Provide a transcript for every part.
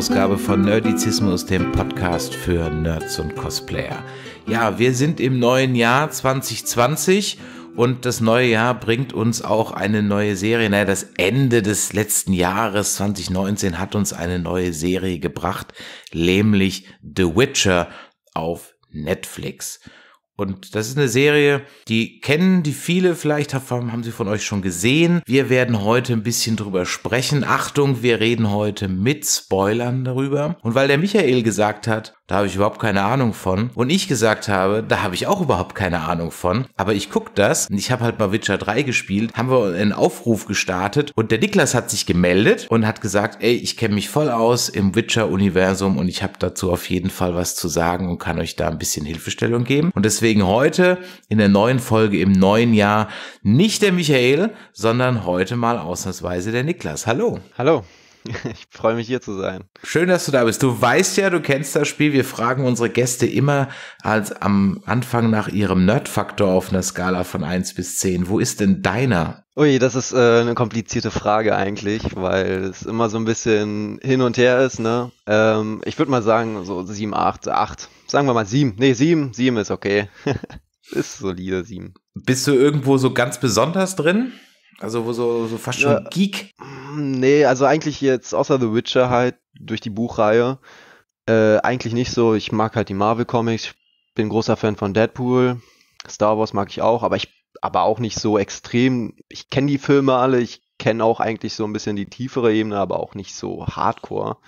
Ausgabe von Nerdizismus, dem Podcast für Nerds und Cosplayer. Ja, wir sind im neuen Jahr 2020 und das neue Jahr bringt uns auch eine neue Serie. Naja, das Ende des letzten Jahres 2019 hat uns eine neue Serie gebracht, nämlich The Witcher auf Netflix. Und das ist eine Serie, die kennen die viele, vielleicht haben sie von euch schon gesehen. Wir werden heute ein bisschen drüber sprechen. Achtung, wir reden heute mit Spoilern darüber. Und weil der Michael gesagt hat, da habe ich überhaupt keine Ahnung von. Und ich gesagt habe, da habe ich auch überhaupt keine Ahnung von. Aber ich gucke das und ich habe halt mal Witcher 3 gespielt, haben wir einen Aufruf gestartet und der Niklas hat sich gemeldet und hat gesagt, ey, ich kenne mich voll aus im Witcher-Universum und ich habe dazu auf jeden Fall was zu sagen und kann euch da ein bisschen Hilfestellung geben. Und deswegen heute in der neuen Folge im neuen Jahr nicht der Michael, sondern heute mal ausnahmsweise der Niklas. Hallo. Hallo. Ich freue mich hier zu sein. Schön, dass du da bist. Du weißt ja, du kennst das Spiel. Wir fragen unsere Gäste immer als am Anfang nach ihrem Nerdfaktor auf einer Skala von 1 bis 10. Wo ist denn deiner? Ui, das ist äh, eine komplizierte Frage eigentlich, weil es immer so ein bisschen hin und her ist. Ne? Ähm, ich würde mal sagen, so 7, 8, 8. Sagen wir mal 7. Nee, 7, 7 ist okay. ist solide 7. Bist du irgendwo so ganz besonders drin? Also wo so, so fast schon ja, Geek? Nee, also eigentlich jetzt außer The Witcher halt durch die Buchreihe. Äh, eigentlich nicht so. Ich mag halt die Marvel-Comics, bin großer Fan von Deadpool. Star Wars mag ich auch, aber ich aber auch nicht so extrem. Ich kenne die Filme alle, ich kenne auch eigentlich so ein bisschen die tiefere Ebene, aber auch nicht so hardcore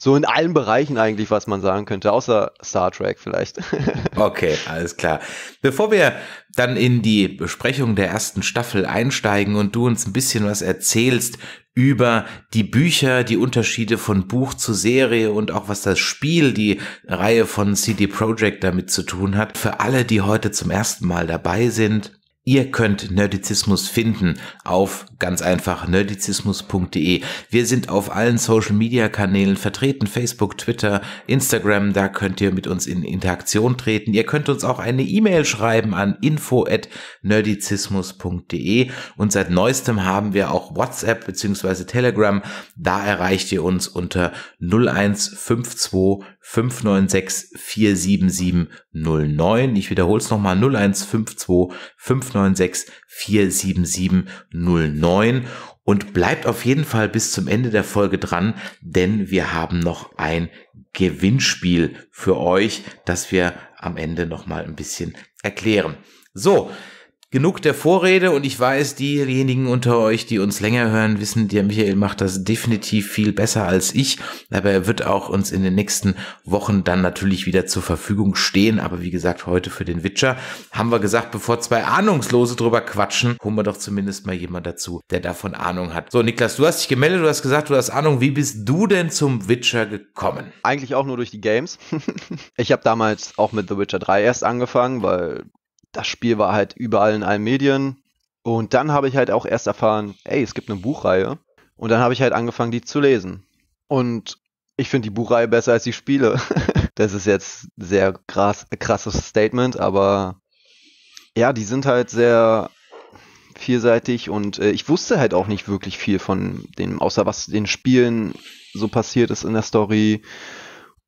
so in allen Bereichen eigentlich, was man sagen könnte, außer Star Trek vielleicht. okay, alles klar. Bevor wir dann in die Besprechung der ersten Staffel einsteigen und du uns ein bisschen was erzählst über die Bücher, die Unterschiede von Buch zu Serie und auch was das Spiel, die Reihe von CD Projekt damit zu tun hat. Für alle, die heute zum ersten Mal dabei sind, Ihr könnt Nerdizismus finden auf ganz einfach nerdizismus.de. Wir sind auf allen Social Media Kanälen vertreten, Facebook, Twitter, Instagram, da könnt ihr mit uns in Interaktion treten. Ihr könnt uns auch eine E-Mail schreiben an info@nerdizismus.de und seit neuestem haben wir auch WhatsApp bzw. Telegram, da erreicht ihr uns unter 0152 596 47709. Ich wiederhole es nochmal 0152 596 596 und bleibt auf jeden Fall bis zum Ende der Folge dran, denn wir haben noch ein Gewinnspiel für euch, das wir am Ende nochmal ein bisschen erklären. So, genug der Vorrede und ich weiß, diejenigen unter euch, die uns länger hören, wissen, der Michael macht das definitiv viel besser als ich, aber er wird auch uns in den nächsten Wochen dann natürlich wieder zur Verfügung stehen, aber wie gesagt, heute für den Witcher haben wir gesagt, bevor zwei Ahnungslose drüber quatschen, holen wir doch zumindest mal jemand dazu, der davon Ahnung hat. So, Niklas, du hast dich gemeldet, du hast gesagt, du hast Ahnung, wie bist du denn zum Witcher gekommen? Eigentlich auch nur durch die Games. ich habe damals auch mit The Witcher 3 erst angefangen, weil das Spiel war halt überall in allen Medien. Und dann habe ich halt auch erst erfahren, ey, es gibt eine Buchreihe. Und dann habe ich halt angefangen, die zu lesen. Und ich finde die Buchreihe besser als die Spiele. das ist jetzt sehr krass, krasses Statement, aber ja, die sind halt sehr vielseitig und äh, ich wusste halt auch nicht wirklich viel von dem, außer was den Spielen so passiert ist in der Story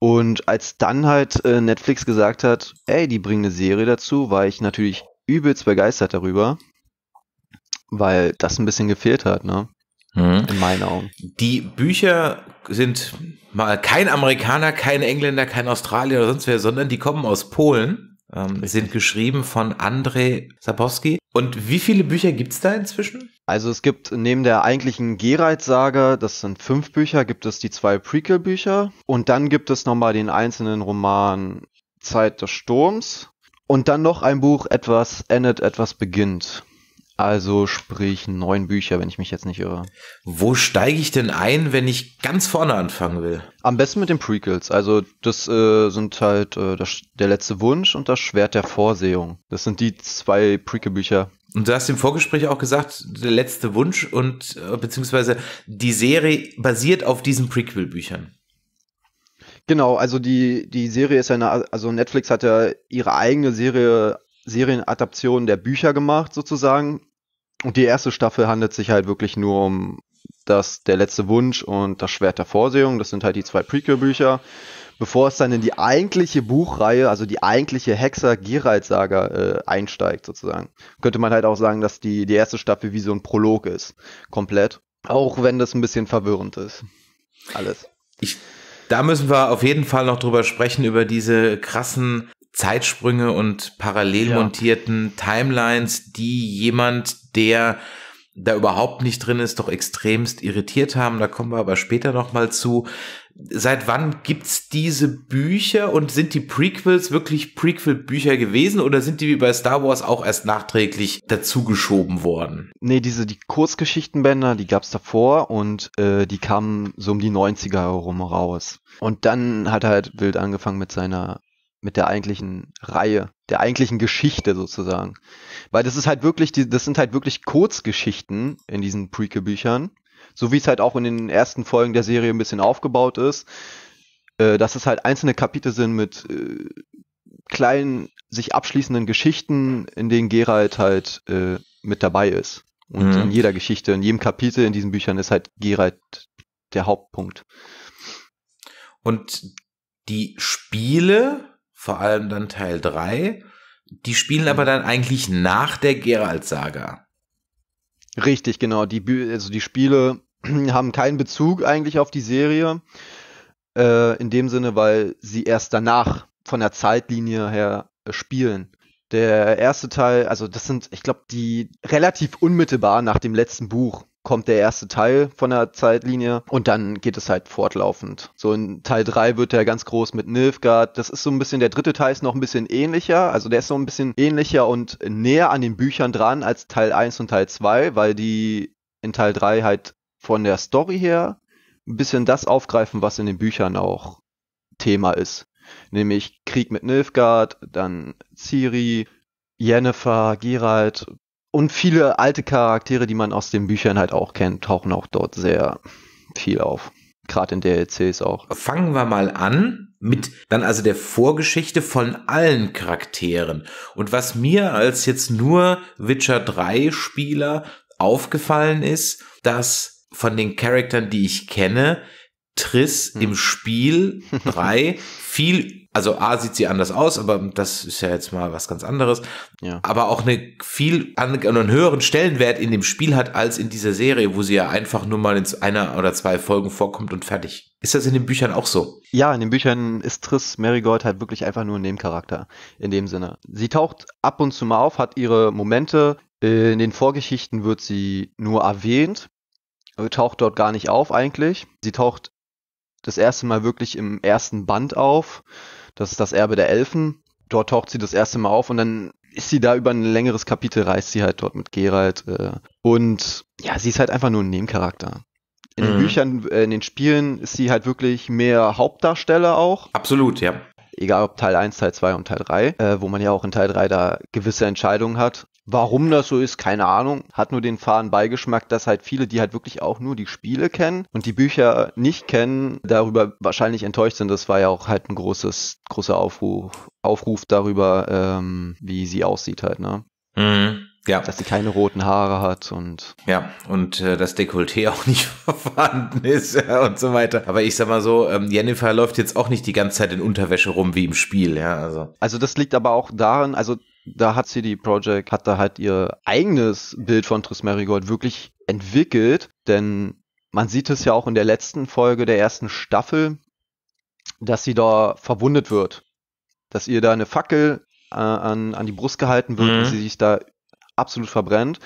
und als dann halt äh, Netflix gesagt hat, ey, die bringen eine Serie dazu, war ich natürlich übelst begeistert darüber, weil das ein bisschen gefehlt hat, ne? Mhm. In meinen Augen. Die Bücher sind mal kein Amerikaner, kein Engländer, kein Australier oder sonst wer, sondern die kommen aus Polen, ähm, sind geschrieben von Andrzej Sapowski. Und wie viele Bücher gibt's da inzwischen? Also es gibt neben der eigentlichen Geralt-Saga, das sind fünf Bücher, gibt es die zwei Prequel-Bücher und dann gibt es nochmal den einzelnen Roman Zeit des Sturms und dann noch ein Buch Etwas endet, etwas beginnt. Also sprich neun Bücher, wenn ich mich jetzt nicht irre. Wo steige ich denn ein, wenn ich ganz vorne anfangen will? Am besten mit den Prequels. Also das äh, sind halt äh, das, der letzte Wunsch und das Schwert der Vorsehung. Das sind die zwei Prequel-Bücher. Und du hast im Vorgespräch auch gesagt, der letzte Wunsch und äh, beziehungsweise die Serie basiert auf diesen Prequel-Büchern. Genau, also die, die Serie ist ja eine, also Netflix hat ja ihre eigene Serie, Serienadaption der Bücher gemacht, sozusagen. Und die erste Staffel handelt sich halt wirklich nur um das Der letzte Wunsch und das Schwert der Vorsehung. Das sind halt die zwei Prequel-Bücher bevor es dann in die eigentliche Buchreihe, also die eigentliche Hexer Geralt Saga äh, einsteigt sozusagen. Könnte man halt auch sagen, dass die die erste Staffel wie so ein Prolog ist, komplett, auch wenn das ein bisschen verwirrend ist. Alles. Ich, da müssen wir auf jeden Fall noch drüber sprechen über diese krassen Zeitsprünge und parallel ja. montierten Timelines, die jemand, der da überhaupt nicht drin ist, doch extremst irritiert haben. Da kommen wir aber später nochmal zu seit wann gibt es diese Bücher und sind die Prequels wirklich Prequel-Bücher gewesen oder sind die wie bei Star Wars auch erst nachträglich dazugeschoben worden? Nee, diese die Kurzgeschichtenbänder, die gab es davor und äh, die kamen so um die 90er herum raus. Und dann hat halt Wild angefangen mit seiner mit der eigentlichen Reihe, der eigentlichen Geschichte sozusagen. Weil das ist halt wirklich, das sind halt wirklich Kurzgeschichten in diesen Prequel-Büchern so wie es halt auch in den ersten Folgen der Serie ein bisschen aufgebaut ist, äh, dass es halt einzelne Kapitel sind mit äh, kleinen, sich abschließenden Geschichten, in denen Geralt halt äh, mit dabei ist. Und mhm. in jeder Geschichte, in jedem Kapitel in diesen Büchern ist halt Geralt der Hauptpunkt. Und die Spiele, vor allem dann Teil 3, die spielen mhm. aber dann eigentlich nach der Geralt-Saga. Richtig, genau. Die, also die Spiele haben keinen Bezug eigentlich auf die Serie. Äh, in dem Sinne, weil sie erst danach von der Zeitlinie her äh, spielen. Der erste Teil, also das sind, ich glaube, die relativ unmittelbar nach dem letzten Buch kommt der erste Teil von der Zeitlinie und dann geht es halt fortlaufend. So in Teil 3 wird er ganz groß mit Nilfgaard. Das ist so ein bisschen, der dritte Teil ist noch ein bisschen ähnlicher. Also der ist so ein bisschen ähnlicher und näher an den Büchern dran als Teil 1 und Teil 2, weil die in Teil 3 halt von der Story her ein bisschen das aufgreifen, was in den Büchern auch Thema ist. Nämlich Krieg mit Nilfgaard, dann Ciri, Jennifer, Geralt, und viele alte Charaktere, die man aus den Büchern halt auch kennt, tauchen auch dort sehr viel auf. Gerade in DLCs auch. Fangen wir mal an mit dann also der Vorgeschichte von allen Charakteren. Und was mir als jetzt nur Witcher 3 Spieler aufgefallen ist, dass von den Charakteren, die ich kenne, Triss hm. im Spiel 3 viel also A sieht sie anders aus, aber das ist ja jetzt mal was ganz anderes. Ja. Aber auch eine viel an, einen höheren Stellenwert in dem Spiel hat als in dieser Serie, wo sie ja einfach nur mal in einer oder zwei Folgen vorkommt und fertig. Ist das in den Büchern auch so? Ja, in den Büchern ist Triss Marigold halt wirklich einfach nur ein Nebencharakter in dem Sinne. Sie taucht ab und zu mal auf, hat ihre Momente. In den Vorgeschichten wird sie nur erwähnt, taucht dort gar nicht auf eigentlich. Sie taucht das erste Mal wirklich im ersten Band auf. Das ist das Erbe der Elfen. Dort taucht sie das erste Mal auf und dann ist sie da über ein längeres Kapitel, reist sie halt dort mit Geralt. Äh, und ja, sie ist halt einfach nur ein Nebencharakter. In mhm. den Büchern, äh, in den Spielen ist sie halt wirklich mehr Hauptdarsteller auch. Absolut, ja egal ob Teil 1, Teil 2 und Teil 3, äh, wo man ja auch in Teil 3 da gewisse Entscheidungen hat. Warum das so ist, keine Ahnung. Hat nur den fahren Beigeschmack, dass halt viele, die halt wirklich auch nur die Spiele kennen und die Bücher nicht kennen, darüber wahrscheinlich enttäuscht sind. Das war ja auch halt ein großes, großer Aufruf, Aufruf darüber, ähm, wie sie aussieht halt, ne? Mhm. Ja. Dass sie keine roten Haare hat und. Ja, und äh, das Dekolleté auch nicht vorhanden ist ja, und so weiter. Aber ich sag mal so, ähm, Jennifer läuft jetzt auch nicht die ganze Zeit in Unterwäsche rum wie im Spiel, ja. Also, also das liegt aber auch daran, also da hat CD Projekt, hat da halt ihr eigenes Bild von Triss Marigold wirklich entwickelt, denn man sieht es ja auch in der letzten Folge der ersten Staffel, dass sie da verwundet wird. Dass ihr da eine Fackel äh, an, an die Brust gehalten wird mhm. und sie sich da absolut verbrennt.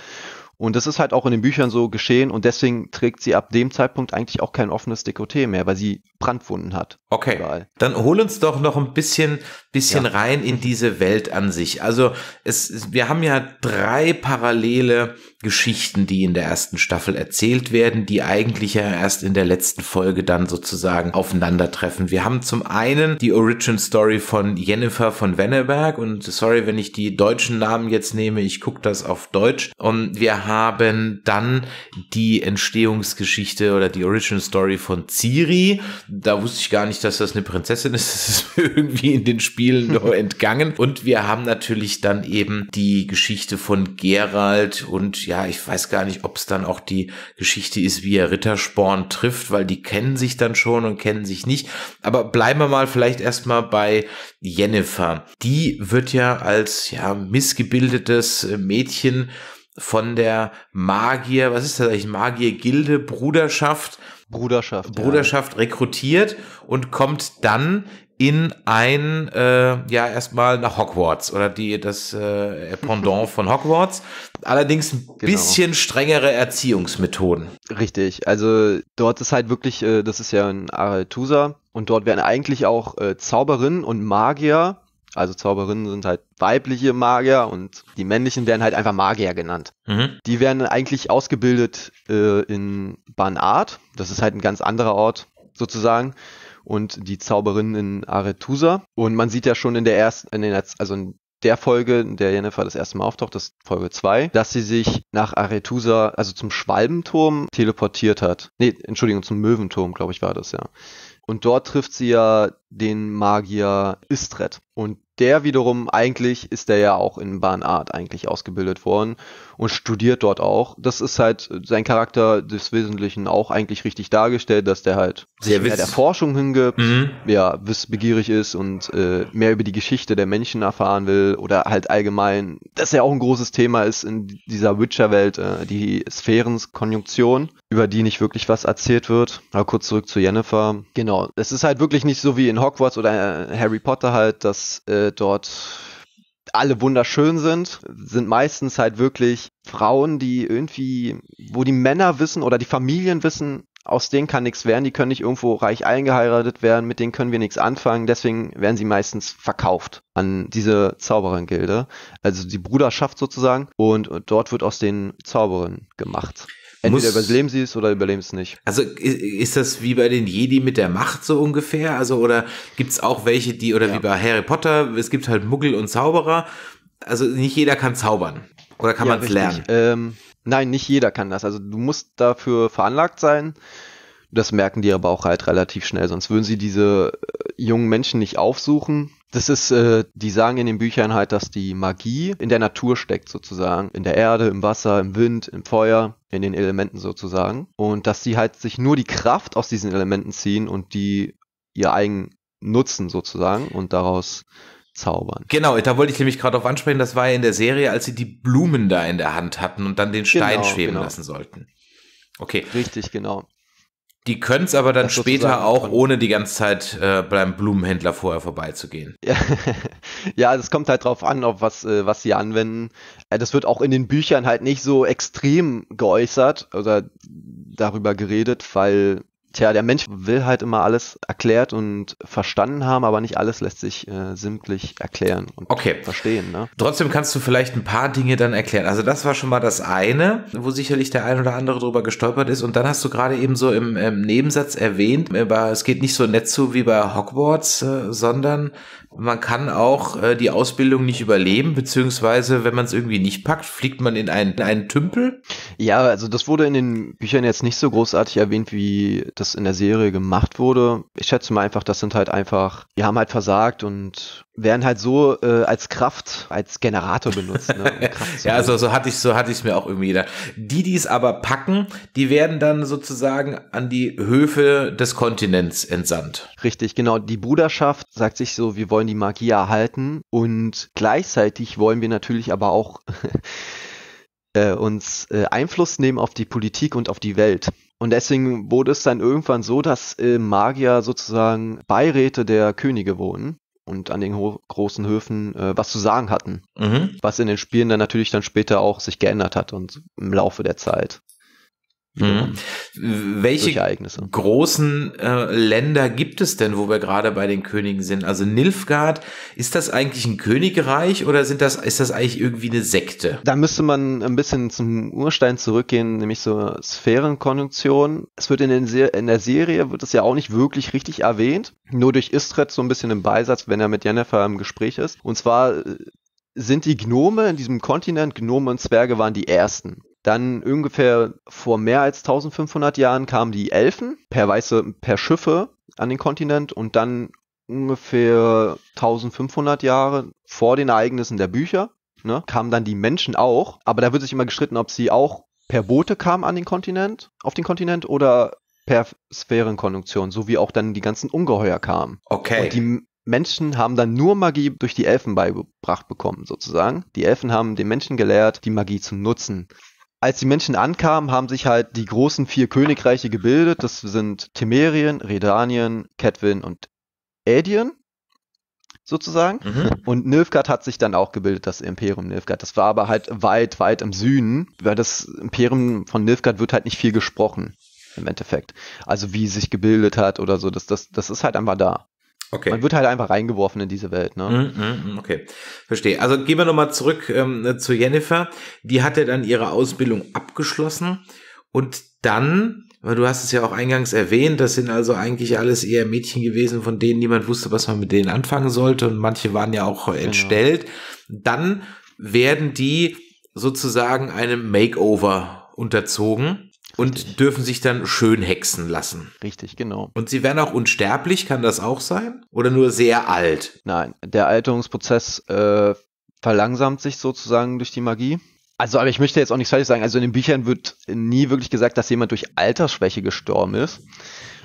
Und das ist halt auch in den Büchern so geschehen und deswegen trägt sie ab dem Zeitpunkt eigentlich auch kein offenes Dekoté mehr, weil sie Brandwunden hat. Okay. Überall. Dann hol uns doch noch ein bisschen, bisschen ja. rein in diese Welt an sich. Also es, wir haben ja drei parallele Geschichten, die in der ersten Staffel erzählt werden, die eigentlich ja erst in der letzten Folge dann sozusagen aufeinandertreffen. Wir haben zum einen die Origin Story von Jennifer von Wenneberg und sorry, wenn ich die deutschen Namen jetzt nehme, ich gucke das auf Deutsch. Und wir haben dann die Entstehungsgeschichte oder die Original Story von Ciri. Da wusste ich gar nicht, dass das eine Prinzessin ist. Das ist mir irgendwie in den Spielen nur entgangen. Und wir haben natürlich dann eben die Geschichte von Gerald und ja, ich weiß gar nicht, ob es dann auch die Geschichte ist, wie er Rittersporn trifft, weil die kennen sich dann schon und kennen sich nicht. Aber bleiben wir mal vielleicht erstmal bei Jennifer. Die wird ja als ja missgebildetes Mädchen von der Magier, was ist das eigentlich, Magier-Gilde, Bruderschaft, Bruderschaft, Bruderschaft ja. rekrutiert und kommt dann in ein, äh, ja, erstmal nach Hogwarts oder die, das äh, Pendant von Hogwarts. Allerdings ein genau. bisschen strengere Erziehungsmethoden. Richtig, also dort ist halt wirklich, äh, das ist ja ein Aretusa und dort werden eigentlich auch äh, Zauberinnen und Magier also Zauberinnen sind halt weibliche Magier und die männlichen werden halt einfach Magier genannt. Mhm. Die werden eigentlich ausgebildet äh, in Banat. Das ist halt ein ganz anderer Ort sozusagen und die Zauberinnen in Arethusa. Und man sieht ja schon in der ersten, in den, also in der Folge, in der Jennifer das erste Mal auftaucht, das Folge 2, dass sie sich nach Arethusa, also zum Schwalbenturm, teleportiert hat. Nee, Entschuldigung, zum Möwenturm, glaube ich, war das, ja. Und dort trifft sie ja den Magier Istret. Und der wiederum eigentlich ist der ja auch in Bahnart eigentlich ausgebildet worden und studiert dort auch. Das ist halt äh, sein Charakter des Wesentlichen auch eigentlich richtig dargestellt, dass der halt Sehr sich der Forschung hingibt, mhm. ja, wissbegierig ist und äh, mehr über die Geschichte der Menschen erfahren will oder halt allgemein, dass er auch ein großes Thema ist in dieser Witcher-Welt, äh, die Sphärenkonjunktion, über die nicht wirklich was erzählt wird. Aber kurz zurück zu Jennifer. Genau, es ist halt wirklich nicht so wie in Hogwarts oder äh, Harry Potter halt, dass äh, dort alle wunderschön sind, sind meistens halt wirklich Frauen, die irgendwie, wo die Männer wissen oder die Familien wissen, aus denen kann nichts werden, die können nicht irgendwo reich eingeheiratet werden, mit denen können wir nichts anfangen, deswegen werden sie meistens verkauft an diese zauberern also die Bruderschaft sozusagen, und, und dort wird aus den Zauberern gemacht. Entweder überleben sie es oder überleben es nicht. Also ist das wie bei den Jedi mit der Macht so ungefähr? Also oder gibt es auch welche, die, oder ja. wie bei Harry Potter, es gibt halt Muggel und Zauberer. Also nicht jeder kann zaubern. Oder kann ja, man es lernen? Ähm, nein, nicht jeder kann das. Also du musst dafür veranlagt sein. Das merken die aber auch halt relativ schnell, sonst würden sie diese äh, jungen Menschen nicht aufsuchen. Das ist, äh, die sagen in den Büchern halt, dass die Magie in der Natur steckt sozusagen. In der Erde, im Wasser, im Wind, im Feuer, in den Elementen sozusagen. Und dass sie halt sich nur die Kraft aus diesen Elementen ziehen und die ihr eigen nutzen sozusagen und daraus zaubern. Genau, da wollte ich nämlich gerade auf ansprechen, das war ja in der Serie, als sie die Blumen da in der Hand hatten und dann den Stein genau, schweben genau. lassen sollten. Okay. Richtig, genau. Die können es aber dann später auch, konnten. ohne die ganze Zeit äh, beim Blumenhändler vorher vorbeizugehen. Ja, ja, kommt halt drauf an, auf was, äh, was sie anwenden. Äh, das wird auch in den Büchern halt nicht so extrem geäußert oder darüber geredet, weil Tja, der Mensch will halt immer alles erklärt und verstanden haben, aber nicht alles lässt sich äh, simplich erklären und okay. verstehen. Ne? Trotzdem kannst du vielleicht ein paar Dinge dann erklären. Also das war schon mal das eine, wo sicherlich der ein oder andere drüber gestolpert ist. Und dann hast du gerade eben so im, im Nebensatz erwähnt, aber äh, es geht nicht so nett zu wie bei Hogwarts, äh, sondern man kann auch äh, die Ausbildung nicht überleben, beziehungsweise wenn man es irgendwie nicht packt, fliegt man in einen, in einen Tümpel. Ja, also das wurde in den Büchern jetzt nicht so großartig erwähnt wie das in der Serie gemacht wurde. Ich schätze mal einfach, das sind halt einfach, die haben halt versagt und werden halt so äh, als Kraft, als Generator benutzt. Ne, um ja, also so hatte ich so hatte ich es mir auch irgendwie gedacht. Die, die es aber packen, die werden dann sozusagen an die Höfe des Kontinents entsandt. Richtig, genau. Die Bruderschaft sagt sich so, wir wollen die Magie erhalten und gleichzeitig wollen wir natürlich aber auch äh, uns äh, Einfluss nehmen auf die Politik und auf die Welt. Und deswegen wurde es dann irgendwann so, dass äh, Magier sozusagen Beiräte der Könige wurden und an den Ho großen Höfen äh, was zu sagen hatten. Mhm. Was in den Spielen dann natürlich dann später auch sich geändert hat und im Laufe der Zeit. Mhm. Welche großen äh, Länder gibt es denn, wo wir gerade bei den Königen sind? Also Nilfgaard, ist das eigentlich ein Königreich oder sind das, ist das eigentlich irgendwie eine Sekte? Da müsste man ein bisschen zum Urstein zurückgehen, nämlich so Sphärenkonjunktion. Es wird in, den Se in der Serie, wird es ja auch nicht wirklich richtig erwähnt, nur durch Istret so ein bisschen im Beisatz, wenn er mit Jennifer im Gespräch ist. Und zwar äh, sind die Gnome in diesem Kontinent, Gnome und Zwerge waren die ersten. Dann ungefähr vor mehr als 1500 Jahren kamen die Elfen per weiße, per Schiffe an den Kontinent und dann ungefähr 1500 Jahre vor den Ereignissen der Bücher ne, kamen dann die Menschen auch. Aber da wird sich immer gestritten, ob sie auch per Boote kamen an den Kontinent, auf den Kontinent oder per Sphärenkonjunktion, so wie auch dann die ganzen Ungeheuer kamen. Okay. Und die Menschen haben dann nur Magie durch die Elfen beigebracht bekommen, sozusagen. Die Elfen haben den Menschen gelehrt, die Magie zu nutzen als die Menschen ankamen, haben sich halt die großen vier Königreiche gebildet. Das sind Temerien, Redanien, Ketwin und Aedien sozusagen. Mhm. Und Nilfgaard hat sich dann auch gebildet, das Imperium Nilfgaard. Das war aber halt weit, weit im Süden, weil das Imperium von Nilfgaard wird halt nicht viel gesprochen im Endeffekt. Also wie es sich gebildet hat oder so, das, das, das ist halt einfach da. Okay. Man wird halt einfach reingeworfen in diese Welt, ne? Mhm, mhm, okay, verstehe. Also gehen wir nochmal zurück ähm, zu Jennifer. Die hatte dann ihre Ausbildung abgeschlossen und dann, weil du hast es ja auch eingangs erwähnt, das sind also eigentlich alles eher Mädchen gewesen, von denen niemand wusste, was man mit denen anfangen sollte und manche waren ja auch äh, genau. entstellt. Genau. Dann werden die sozusagen einem Makeover unterzogen und Richtig. dürfen sich dann schön hexen lassen. Richtig, genau. Und sie werden auch unsterblich, kann das auch sein? Oder nur sehr alt? Nein, der Alterungsprozess äh, verlangsamt sich sozusagen durch die Magie. Also, aber ich möchte jetzt auch nichts falsch sagen. Also in den Büchern wird nie wirklich gesagt, dass jemand durch Altersschwäche gestorben ist.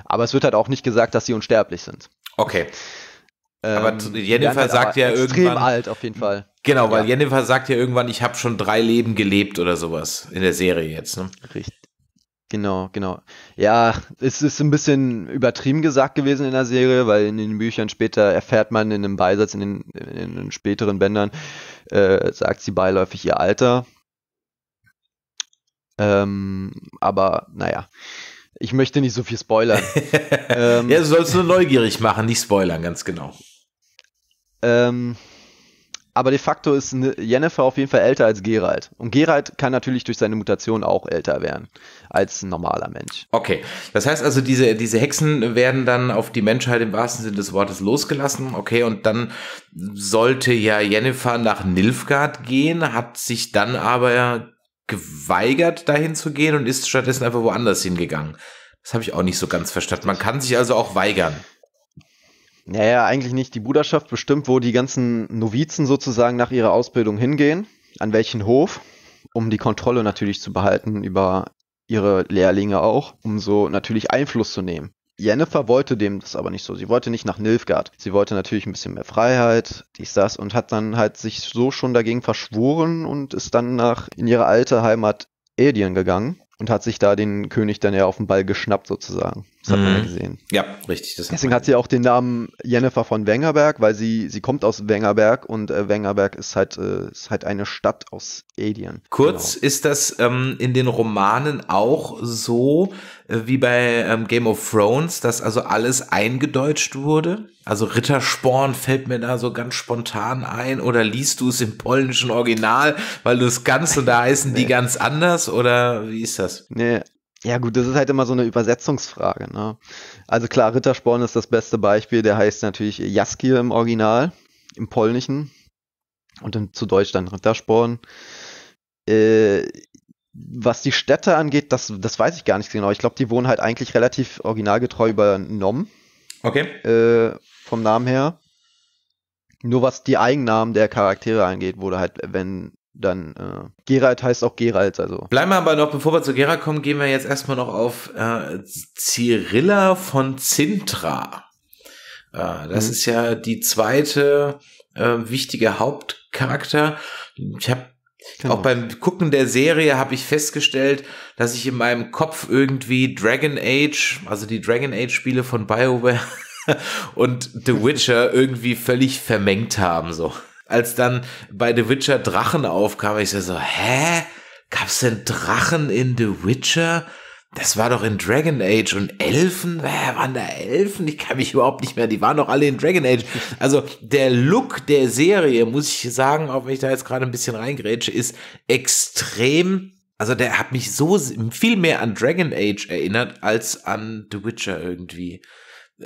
Aber es wird halt auch nicht gesagt, dass sie unsterblich sind. Okay. Ähm, aber ähm, Jennifer sagt ja extrem irgendwann. Extrem alt auf jeden Fall. Genau, weil ja. Jennifer sagt ja irgendwann, ich habe schon drei Leben gelebt oder sowas in der Serie jetzt. Ne? Richtig. Genau, genau. Ja, es ist ein bisschen übertrieben gesagt gewesen in der Serie, weil in den Büchern später erfährt man in einem Beisatz, in den, in den späteren Bändern, äh, sagt sie beiläufig ihr Alter. Ähm, aber naja, ich möchte nicht so viel spoilern. ähm, ja, du sollst nur neugierig machen, nicht spoilern, ganz genau. Ähm, aber de facto ist Jennifer auf jeden Fall älter als Geralt. Und Geralt kann natürlich durch seine Mutation auch älter werden als ein normaler Mensch. Okay, das heißt also, diese, diese Hexen werden dann auf die Menschheit im wahrsten Sinne des Wortes losgelassen. Okay, und dann sollte ja Jennifer nach Nilfgaard gehen, hat sich dann aber geweigert, dahin zu gehen und ist stattdessen einfach woanders hingegangen. Das habe ich auch nicht so ganz verstanden. Man kann sich also auch weigern. Naja, eigentlich nicht. Die Bruderschaft bestimmt, wo die ganzen Novizen sozusagen nach ihrer Ausbildung hingehen, an welchen Hof, um die Kontrolle natürlich zu behalten über ihre Lehrlinge auch, um so natürlich Einfluss zu nehmen. Jennifer wollte dem das aber nicht so. Sie wollte nicht nach Nilfgaard. Sie wollte natürlich ein bisschen mehr Freiheit, dies, das und hat dann halt sich so schon dagegen verschworen und ist dann nach in ihre alte Heimat Edien gegangen und hat sich da den König dann ja auf den Ball geschnappt sozusagen. Das mhm. hat man ja mhm. gesehen. Ja, richtig. Deswegen hat sie auch den Namen Jennifer von Wengerberg, weil sie, sie kommt aus Wengerberg und äh, Wengerberg ist halt, äh, ist halt eine Stadt aus Adien. Kurz, genau. ist das ähm, in den Romanen auch so, äh, wie bei ähm, Game of Thrones, dass also alles eingedeutscht wurde. Also Rittersporn fällt mir da so ganz spontan ein. Oder liest du es im polnischen Original, weil du es kannst und da heißen nee. die ganz anders? Oder wie ist das? Nee. Ja gut, das ist halt immer so eine Übersetzungsfrage. Ne? Also klar, Rittersporn ist das beste Beispiel. Der heißt natürlich Jaskier im Original, im polnischen. Und dann zu Deutsch dann Rittersporn. Äh, was die Städte angeht, das, das weiß ich gar nicht genau. Ich glaube, die wurden halt eigentlich relativ originalgetreu übernommen. Okay. Äh, vom Namen her. Nur was die Eigennamen der Charaktere angeht, wurde halt, wenn dann äh, Geralt heißt auch Gerald, also. Bleiben wir aber noch, bevor wir zu Geralt kommen, gehen wir jetzt erstmal noch auf äh, Cyrilla von Zintra. Äh, das mhm. ist ja die zweite äh, wichtige Hauptcharakter. Ich habe Genau. Auch beim Gucken der Serie habe ich festgestellt, dass ich in meinem Kopf irgendwie Dragon Age, also die Dragon Age Spiele von BioWare und The Witcher irgendwie völlig vermengt haben, so. Als dann bei The Witcher Drachen aufkam, ich so, hä? Gab's denn Drachen in The Witcher? Das war doch in Dragon Age und Elfen. Äh, waren da Elfen? Ich kann mich überhaupt nicht mehr. Die waren doch alle in Dragon Age. Also der Look der Serie, muss ich sagen, auch wenn ich da jetzt gerade ein bisschen reingrätsche, ist extrem. Also der hat mich so viel mehr an Dragon Age erinnert als an The Witcher irgendwie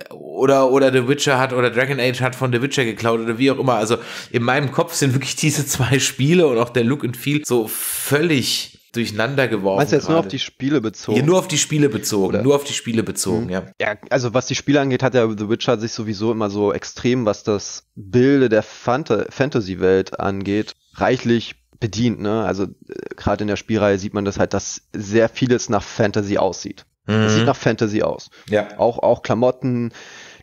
oder oder The Witcher hat oder Dragon Age hat von The Witcher geklaut oder wie auch immer. Also in meinem Kopf sind wirklich diese zwei Spiele und auch der Look and Feel so völlig durcheinander geworfen. Meinst du jetzt gerade. nur auf die Spiele bezogen? Ja, nur auf die Spiele bezogen, Oder? nur auf die Spiele bezogen, mhm. ja. Ja, also was die Spiele angeht, hat ja The Witcher sich sowieso immer so extrem, was das Bilde der Fant Fantasy-Welt angeht, reichlich bedient, ne? Also äh, gerade in der Spielreihe sieht man das halt, dass sehr vieles nach Fantasy aussieht. Mhm. sieht nach Fantasy aus. Ja. Auch, auch Klamotten,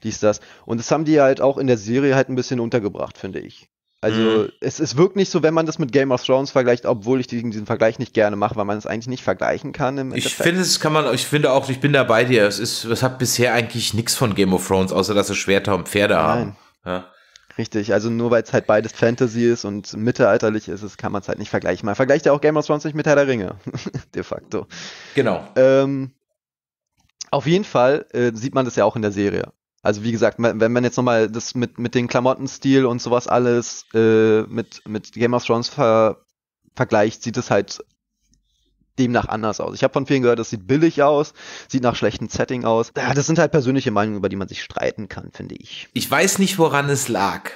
dies, das. Und das haben die halt auch in der Serie halt ein bisschen untergebracht, finde ich. Also mhm. es, es wirkt nicht so, wenn man das mit Game of Thrones vergleicht, obwohl ich diesen, diesen Vergleich nicht gerne mache, weil man es eigentlich nicht vergleichen kann. ich finde, es kann man, ich finde auch, ich bin da bei dir. Es ist, es hat bisher eigentlich nichts von Game of Thrones, außer dass es Schwerter und Pferde Nein. haben. Ja. Richtig, also nur weil es halt beides Fantasy ist und mittelalterlich ist, es kann man es halt nicht vergleichen. Man vergleicht ja auch Game of Thrones nicht mit Herr der Ringe, de facto. Genau. Ähm, auf jeden Fall äh, sieht man das ja auch in der Serie. Also wie gesagt, wenn man jetzt nochmal das mit, mit dem Klamottenstil und sowas alles äh, mit, mit Game of Thrones ver vergleicht, sieht es halt demnach anders aus. Ich habe von vielen gehört, das sieht billig aus, sieht nach schlechtem Setting aus. Ja, das sind halt persönliche Meinungen, über die man sich streiten kann, finde ich. Ich weiß nicht, woran es lag.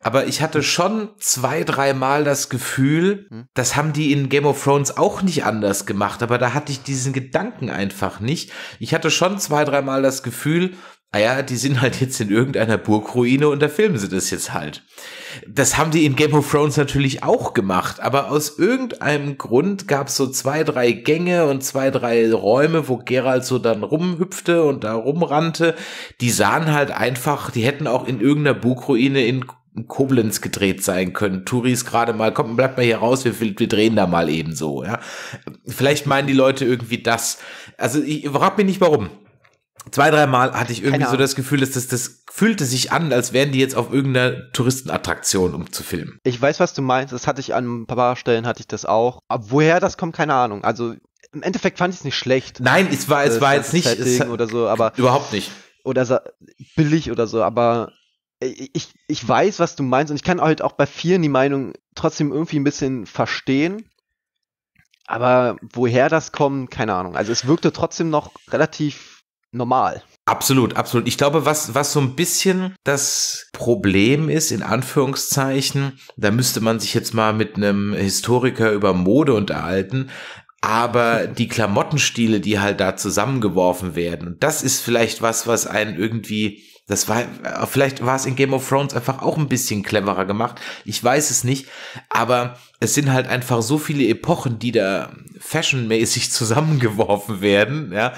Aber ich hatte schon zwei, dreimal das Gefühl, hm? das haben die in Game of Thrones auch nicht anders gemacht. Aber da hatte ich diesen Gedanken einfach nicht. Ich hatte schon zwei, dreimal das Gefühl, ah ja, die sind halt jetzt in irgendeiner Burgruine und da filmen sie das jetzt halt. Das haben die in Game of Thrones natürlich auch gemacht, aber aus irgendeinem Grund gab es so zwei, drei Gänge und zwei, drei Räume, wo Gerald so dann rumhüpfte und da rumrannte. Die sahen halt einfach, die hätten auch in irgendeiner Burgruine in Koblenz gedreht sein können. Touris gerade mal, komm, bleib mal hier raus, wir, wir drehen da mal eben so. Ja? Vielleicht meinen die Leute irgendwie das. Also ich frag mich nicht warum zwei, dreimal hatte ich irgendwie so das Gefühl, dass das, das fühlte sich an, als wären die jetzt auf irgendeiner Touristenattraktion, um zu filmen. Ich weiß, was du meinst. Das hatte ich an ein paar Stellen hatte ich das auch. Aber woher das kommt, keine Ahnung. Also im Endeffekt fand ich es nicht schlecht. Nein, es war, es äh, war jetzt nicht es oder so, aber überhaupt nicht. Oder so, billig oder so, aber ich, ich weiß, was du meinst und ich kann halt auch bei vielen die Meinung trotzdem irgendwie ein bisschen verstehen. Aber woher das kommt, keine Ahnung. Also es wirkte trotzdem noch relativ normal. Absolut, absolut. Ich glaube, was, was so ein bisschen das Problem ist, in Anführungszeichen, da müsste man sich jetzt mal mit einem Historiker über Mode unterhalten, aber die Klamottenstile, die halt da zusammengeworfen werden, das ist vielleicht was, was einen irgendwie das war, vielleicht war es in Game of Thrones einfach auch ein bisschen cleverer gemacht. Ich weiß es nicht. Aber es sind halt einfach so viele Epochen, die da fashionmäßig zusammengeworfen werden, ja,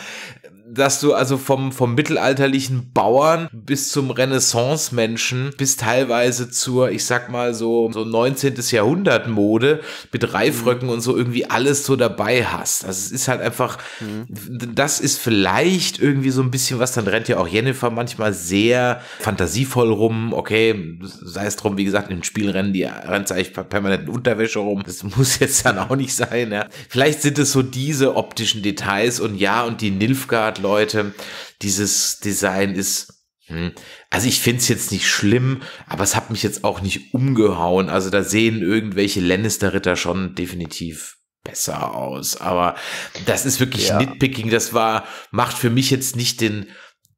dass du also vom, vom mittelalterlichen Bauern bis zum Renaissance-Menschen, bis teilweise zur, ich sag mal so, so 19. Jahrhundert-Mode mit Reifröcken mhm. und so irgendwie alles so dabei hast. Also es ist halt einfach, mhm. das ist vielleicht irgendwie so ein bisschen was, dann rennt ja auch Jennifer manchmal sehr fantasievoll rum. Okay, sei es drum, wie gesagt, im Spiel rennen die, rennt eigentlich permanent in Unterwäsche rum. Das muss jetzt dann auch nicht sein, ja. Vielleicht sind es so diese optischen Details und ja, und die Nilfgaard Leute. Dieses Design ist hm, also ich finde es jetzt nicht schlimm, aber es hat mich jetzt auch nicht umgehauen. Also da sehen irgendwelche Lannister-Ritter schon definitiv besser aus. Aber das ist wirklich ja. Nitpicking. Das war, macht für mich jetzt nicht den,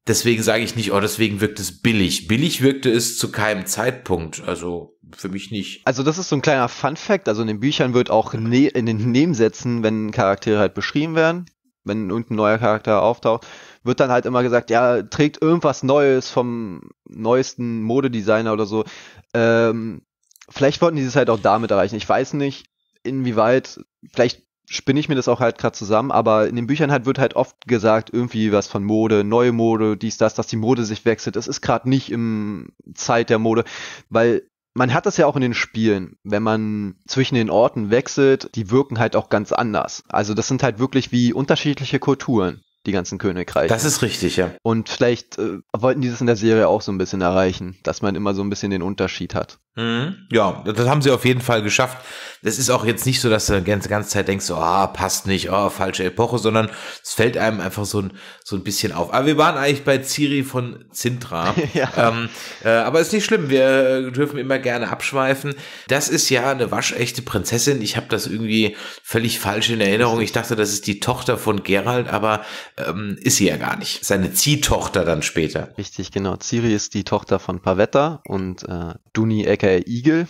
deswegen sage ich nicht, oh, deswegen wirkt es billig. Billig wirkte es zu keinem Zeitpunkt. Also für mich nicht. Also das ist so ein kleiner Fun-Fact. Also in den Büchern wird auch ne in den Nebensätzen, wenn Charaktere halt beschrieben werden, wenn irgendein neuer Charakter auftaucht, wird dann halt immer gesagt, ja, trägt irgendwas Neues vom neuesten Modedesigner oder so. Ähm, vielleicht wollten die das halt auch damit erreichen. Ich weiß nicht, inwieweit, vielleicht spinne ich mir das auch halt gerade zusammen, aber in den Büchern halt wird halt oft gesagt, irgendwie was von Mode, neue Mode, dies, das, dass die Mode sich wechselt. Es ist gerade nicht im Zeit der Mode, weil man hat das ja auch in den Spielen, wenn man zwischen den Orten wechselt, die wirken halt auch ganz anders. Also das sind halt wirklich wie unterschiedliche Kulturen die ganzen Königreiche. Das ist richtig, ja. Und vielleicht äh, wollten die das in der Serie auch so ein bisschen erreichen, dass man immer so ein bisschen den Unterschied hat. Mhm. Ja, das haben sie auf jeden Fall geschafft. Es ist auch jetzt nicht so, dass du die ganze, Zeit denkst, ah, oh, passt nicht, oh, falsche Epoche, sondern es fällt einem einfach so ein, so ein bisschen auf. Aber wir waren eigentlich bei Ciri von Zintra. ja. ähm, äh, aber ist nicht schlimm, wir dürfen immer gerne abschweifen. Das ist ja eine waschechte Prinzessin. Ich habe das irgendwie völlig falsch in Erinnerung. Ich dachte, das ist die Tochter von Gerald, aber ähm, ist sie ja gar nicht. Seine Ziehtochter dann später. Richtig, genau. Ciri ist die Tochter von Pavetta und äh, Duni Eck Michael Igel,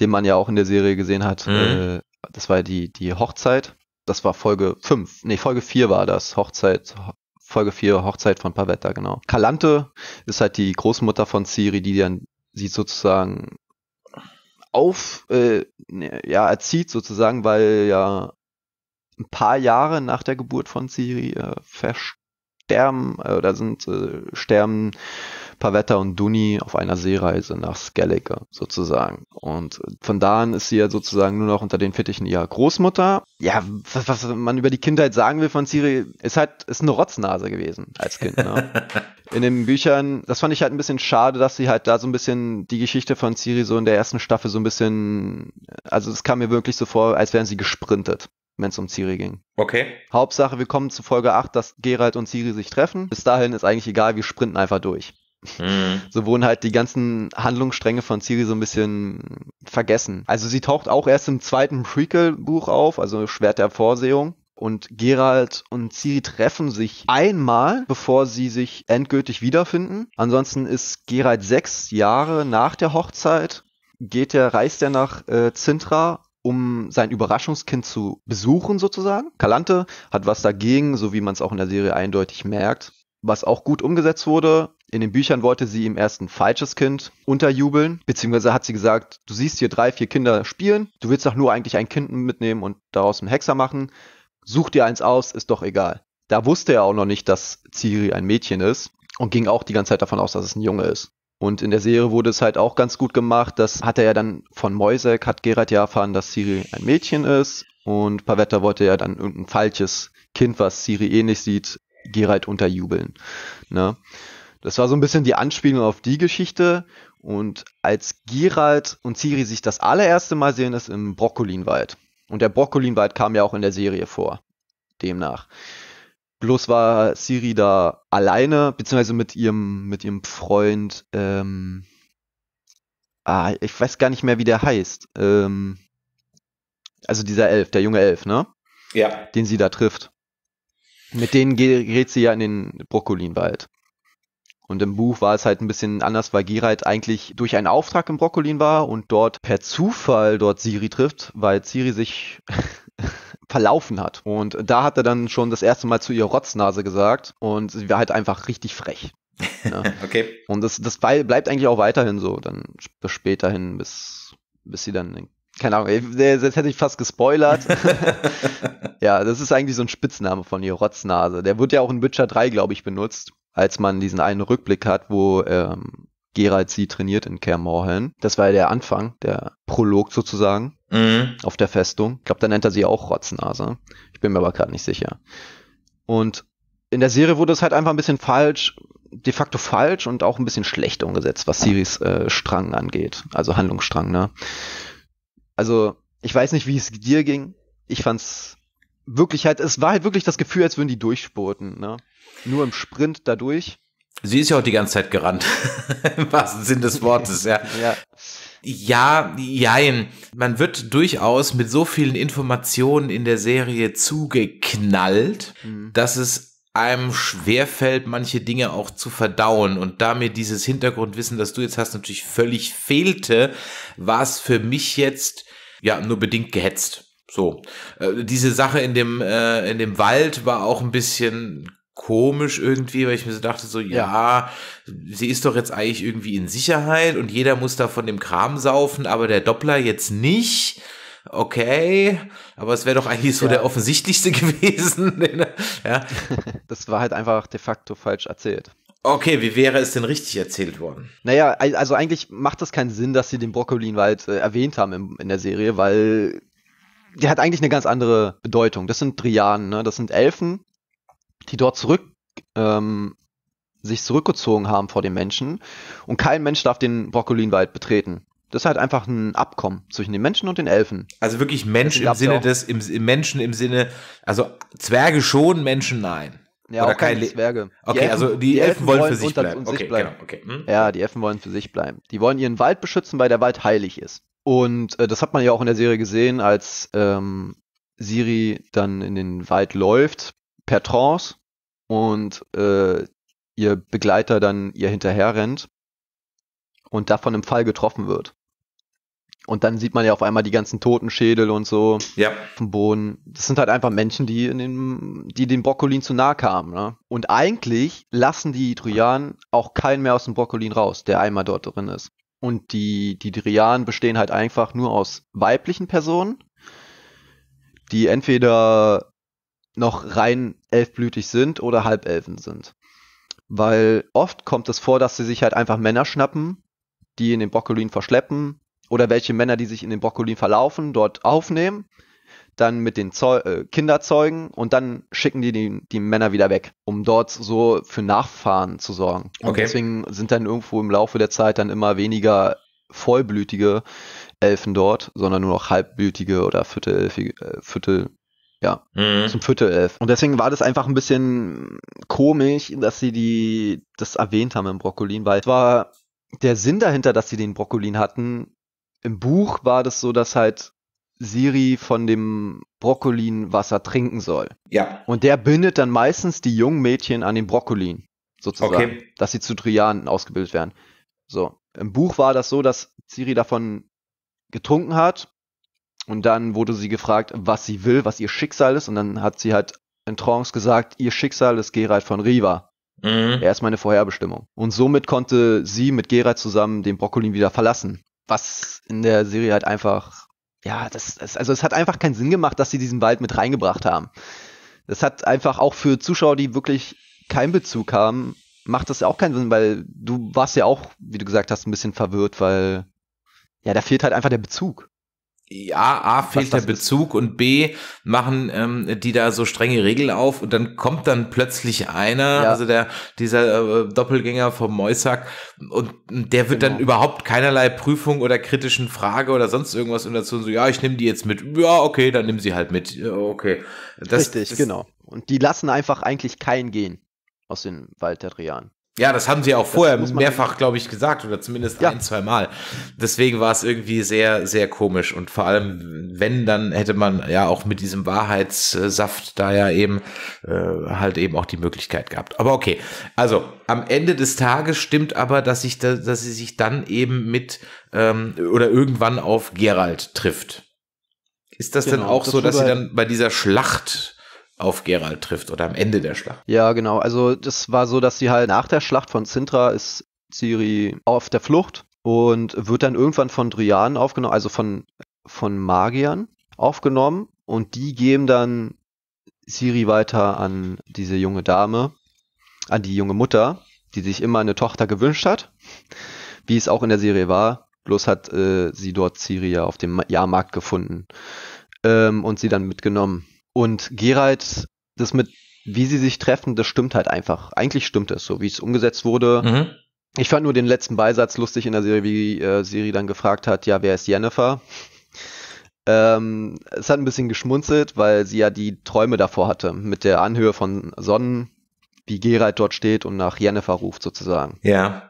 den man ja auch in der Serie gesehen hat. Mhm. Äh, das war die, die Hochzeit. Das war Folge 5. Nee, Folge 4 war das. Hochzeit, Folge 4, Hochzeit von Pavetta, genau. Kalante ist halt die Großmutter von Siri, die dann sie sozusagen auf, äh, ja, erzieht sozusagen, weil ja ein paar Jahre nach der Geburt von Siri äh, versterben äh, oder sind äh, sterben Pavetta und Duni auf einer Seereise nach Skellige sozusagen. Und von da an ist sie ja sozusagen nur noch unter den Fittichen ihrer Großmutter. Ja, was, was man über die Kindheit sagen will von Ciri, ist halt, ist eine Rotznase gewesen als Kind. Ne? in den Büchern, das fand ich halt ein bisschen schade, dass sie halt da so ein bisschen die Geschichte von Ciri so in der ersten Staffel so ein bisschen, also es kam mir wirklich so vor, als wären sie gesprintet wenn es um Ciri ging. Okay. Hauptsache, wir kommen zu Folge 8, dass Gerald und Ciri sich treffen. Bis dahin ist eigentlich egal, wir sprinten einfach durch. Mhm. So wurden halt die ganzen Handlungsstränge von Ciri so ein bisschen vergessen. Also sie taucht auch erst im zweiten Prequel-Buch auf, also Schwert der Vorsehung. Und Gerald und Ciri treffen sich einmal, bevor sie sich endgültig wiederfinden. Ansonsten ist Gerald sechs Jahre nach der Hochzeit, geht er, reist er nach äh, Zintra um sein Überraschungskind zu besuchen sozusagen. Kalante hat was dagegen, so wie man es auch in der Serie eindeutig merkt. Was auch gut umgesetzt wurde, in den Büchern wollte sie ihm erst ein falsches Kind unterjubeln, beziehungsweise hat sie gesagt, du siehst hier drei, vier Kinder spielen, du willst doch nur eigentlich ein Kind mitnehmen und daraus einen Hexer machen, such dir eins aus, ist doch egal. Da wusste er auch noch nicht, dass Ciri ein Mädchen ist und ging auch die ganze Zeit davon aus, dass es ein Junge ist. Und in der Serie wurde es halt auch ganz gut gemacht. Das hat er ja dann von Moisek, hat Gerard ja erfahren, dass Ciri ein Mädchen ist. Und Pavetta wollte ja dann irgendein falsches Kind, was Ciri ähnlich eh sieht, Gerald unterjubeln. Ne? Das war so ein bisschen die Anspielung auf die Geschichte. Und als Gerald und Siri sich das allererste Mal sehen, ist im Brokkolinwald. Und der Brokkolinwald kam ja auch in der Serie vor. Demnach. Bloß war Siri da alleine, beziehungsweise mit ihrem, mit ihrem Freund, ähm, ah, ich weiß gar nicht mehr, wie der heißt. Ähm, also dieser Elf, der junge Elf, ne? Ja. Den sie da trifft. Mit denen gerät sie ja in den Brokkolinwald. Und im Buch war es halt ein bisschen anders, weil Geralt eigentlich durch einen Auftrag im Brokkolin war und dort per Zufall dort Siri trifft, weil Siri sich verlaufen hat. Und da hat er dann schon das erste Mal zu ihr Rotznase gesagt und sie war halt einfach richtig frech. Ja. Ne? okay. Und das, das bleibt eigentlich auch weiterhin so, dann bis später hin, bis, bis sie dann keine Ahnung, jetzt hätte ich fast gespoilert. ja, das ist eigentlich so ein Spitzname von ihr, Rotznase. Der wird ja auch in Witcher 3, glaube ich, benutzt als man diesen einen Rückblick hat, wo ähm, Gerald sie trainiert in Kermorhen. Das war ja der Anfang, der Prolog sozusagen mhm. auf der Festung. Ich glaube, da nennt er sie auch Rotznase. Ich bin mir aber gerade nicht sicher. Und in der Serie wurde es halt einfach ein bisschen falsch, de facto falsch und auch ein bisschen schlecht umgesetzt, was Siris äh, Strang angeht, also Handlungsstrang, ne? Also, ich weiß nicht, wie es dir ging. Ich fand's wirklich halt, es war halt wirklich das Gefühl, als würden die durchspurten, ne? Nur im Sprint dadurch. Sie ist ja auch die ganze Zeit gerannt. Im wahrsten Sinn des Wortes, ja. ja. Ja, jein. Man wird durchaus mit so vielen Informationen in der Serie zugeknallt, mhm. dass es einem schwerfällt, manche Dinge auch zu verdauen. Und da mir dieses Hintergrundwissen, das du jetzt hast, natürlich völlig fehlte, war es für mich jetzt ja nur bedingt gehetzt. So, äh, diese Sache in dem äh, in dem Wald war auch ein bisschen komisch irgendwie, weil ich mir so dachte, so, ja, sie ist doch jetzt eigentlich irgendwie in Sicherheit und jeder muss da von dem Kram saufen, aber der Doppler jetzt nicht. Okay, aber es wäre doch eigentlich so ja. der offensichtlichste gewesen. ja. Das war halt einfach de facto falsch erzählt. Okay, wie wäre es denn richtig erzählt worden? Naja, also eigentlich macht das keinen Sinn, dass sie den Brokkolinwald halt, äh, erwähnt haben in, in der Serie, weil der hat eigentlich eine ganz andere Bedeutung. Das sind Drianen, ne? das sind Elfen, die dort zurück ähm, sich zurückgezogen haben vor den Menschen und kein Mensch darf den Brokkolinwald betreten. Das ist halt einfach ein Abkommen zwischen den Menschen und den Elfen. Also wirklich Mensch im Sinne des, im, im, Menschen im Sinne, also Zwerge schon, Menschen nein. Ja, Oder auch keine Le Zwerge. Okay, also Elfen, also die, die Elfen, Elfen, wollen für sich bleiben. Okay, bleiben. Genau, okay. Hm? Ja, die Elfen wollen für sich bleiben. Die wollen ihren Wald beschützen, weil der Wald heilig ist. Und äh, das hat man ja auch in der Serie gesehen, als ähm, Siri dann in den Wald läuft per Trance und äh, ihr Begleiter dann ihr hinterher rennt und davon im Fall getroffen wird. Und dann sieht man ja auf einmal die ganzen Totenschädel und so ja. auf Boden. Das sind halt einfach Menschen, die in den, die dem Brokkolin zu nahe kamen. Ne? Und eigentlich lassen die Drianen auch keinen mehr aus dem Brokkolin raus, der einmal dort drin ist. Und die, die Drianen bestehen halt einfach nur aus weiblichen Personen, die entweder noch rein elfblütig sind oder Halbelfen sind. Weil oft kommt es vor, dass sie sich halt einfach Männer schnappen, die in den Brokkolin verschleppen oder welche Männer, die sich in den Brokkolin verlaufen, dort aufnehmen, dann mit den Zeu äh, Kinder zeugen und dann schicken die, die, die Männer wieder weg, um dort so für Nachfahren zu sorgen. Und okay. deswegen sind dann irgendwo im Laufe der Zeit dann immer weniger vollblütige Elfen dort, sondern nur noch halbblütige oder viertelelfige, äh, viertel ja, mhm. zum Viertelelf. Und deswegen war das einfach ein bisschen komisch, dass sie die, das erwähnt haben im Brokkolin, weil es war der Sinn dahinter, dass sie den Brokkolin hatten. Im Buch war das so, dass halt Siri von dem Brokkolinwasser trinken soll. Ja. Und der bindet dann meistens die jungen Mädchen an den Brokkolin, sozusagen, okay. dass sie zu Trianen ausgebildet werden. So. Im Buch war das so, dass Siri davon getrunken hat und dann wurde sie gefragt, was sie will, was ihr Schicksal ist. Und dann hat sie halt in Trance gesagt, ihr Schicksal ist Gerald von Riva. Mhm. Er ist meine Vorherbestimmung. Und somit konnte sie mit Gerald zusammen den Brokkolin wieder verlassen. Was in der Serie halt einfach, ja, das, das, also es hat einfach keinen Sinn gemacht, dass sie diesen Wald mit reingebracht haben. Das hat einfach auch für Zuschauer, die wirklich keinen Bezug haben, macht das auch keinen Sinn, weil du warst ja auch, wie du gesagt hast, ein bisschen verwirrt, weil ja, da fehlt halt einfach der Bezug ja, A, fehlt der Bezug ist. und B, machen ähm, die da so strenge Regeln auf und dann kommt dann plötzlich einer, ja. also der, dieser äh, Doppelgänger vom Moisak und der wird genau. dann überhaupt keinerlei Prüfung oder kritischen Frage oder sonst irgendwas und dazu so, ja, ich nehme die jetzt mit, ja, okay, dann nimm sie halt mit, okay. Das, Richtig, das, genau. Und die lassen einfach eigentlich keinen gehen aus den Wald der Drian. Ja, das haben sie auch vorher mehrfach, glaube ich, gesagt oder zumindest ja. ein, zwei Mal. Deswegen war es irgendwie sehr, sehr komisch und vor allem, wenn, dann hätte man ja auch mit diesem Wahrheitssaft da ja eben äh, halt eben auch die Möglichkeit gehabt. Aber okay, also am Ende des Tages stimmt aber, dass ich da, dass sie sich dann eben mit ähm, oder irgendwann auf Gerald trifft. Ist das genau, denn auch das so, dass sie dann bei dieser Schlacht auf Gerald trifft oder am Ende der Schlacht. Ja, genau. Also das war so, dass sie halt nach der Schlacht von Sintra ist Ciri auf der Flucht und wird dann irgendwann von Drianen aufgenommen, also von, von Magiern aufgenommen und die geben dann Siri weiter an diese junge Dame, an die junge Mutter, die sich immer eine Tochter gewünscht hat, wie es auch in der Serie war. Bloß hat äh, sie dort Siri ja auf dem Jahrmarkt gefunden ähm, und sie dann mitgenommen. Und Gerald, das mit, wie sie sich treffen, das stimmt halt einfach. Eigentlich stimmt es, so wie es umgesetzt wurde. Mhm. Ich fand nur den letzten Beisatz lustig in der Serie, wie äh, Siri dann gefragt hat, ja, wer ist Jennifer? Ähm, es hat ein bisschen geschmunzelt, weil sie ja die Träume davor hatte, mit der Anhöhe von Sonnen, wie Gerald dort steht und nach Jennifer ruft sozusagen. Ja.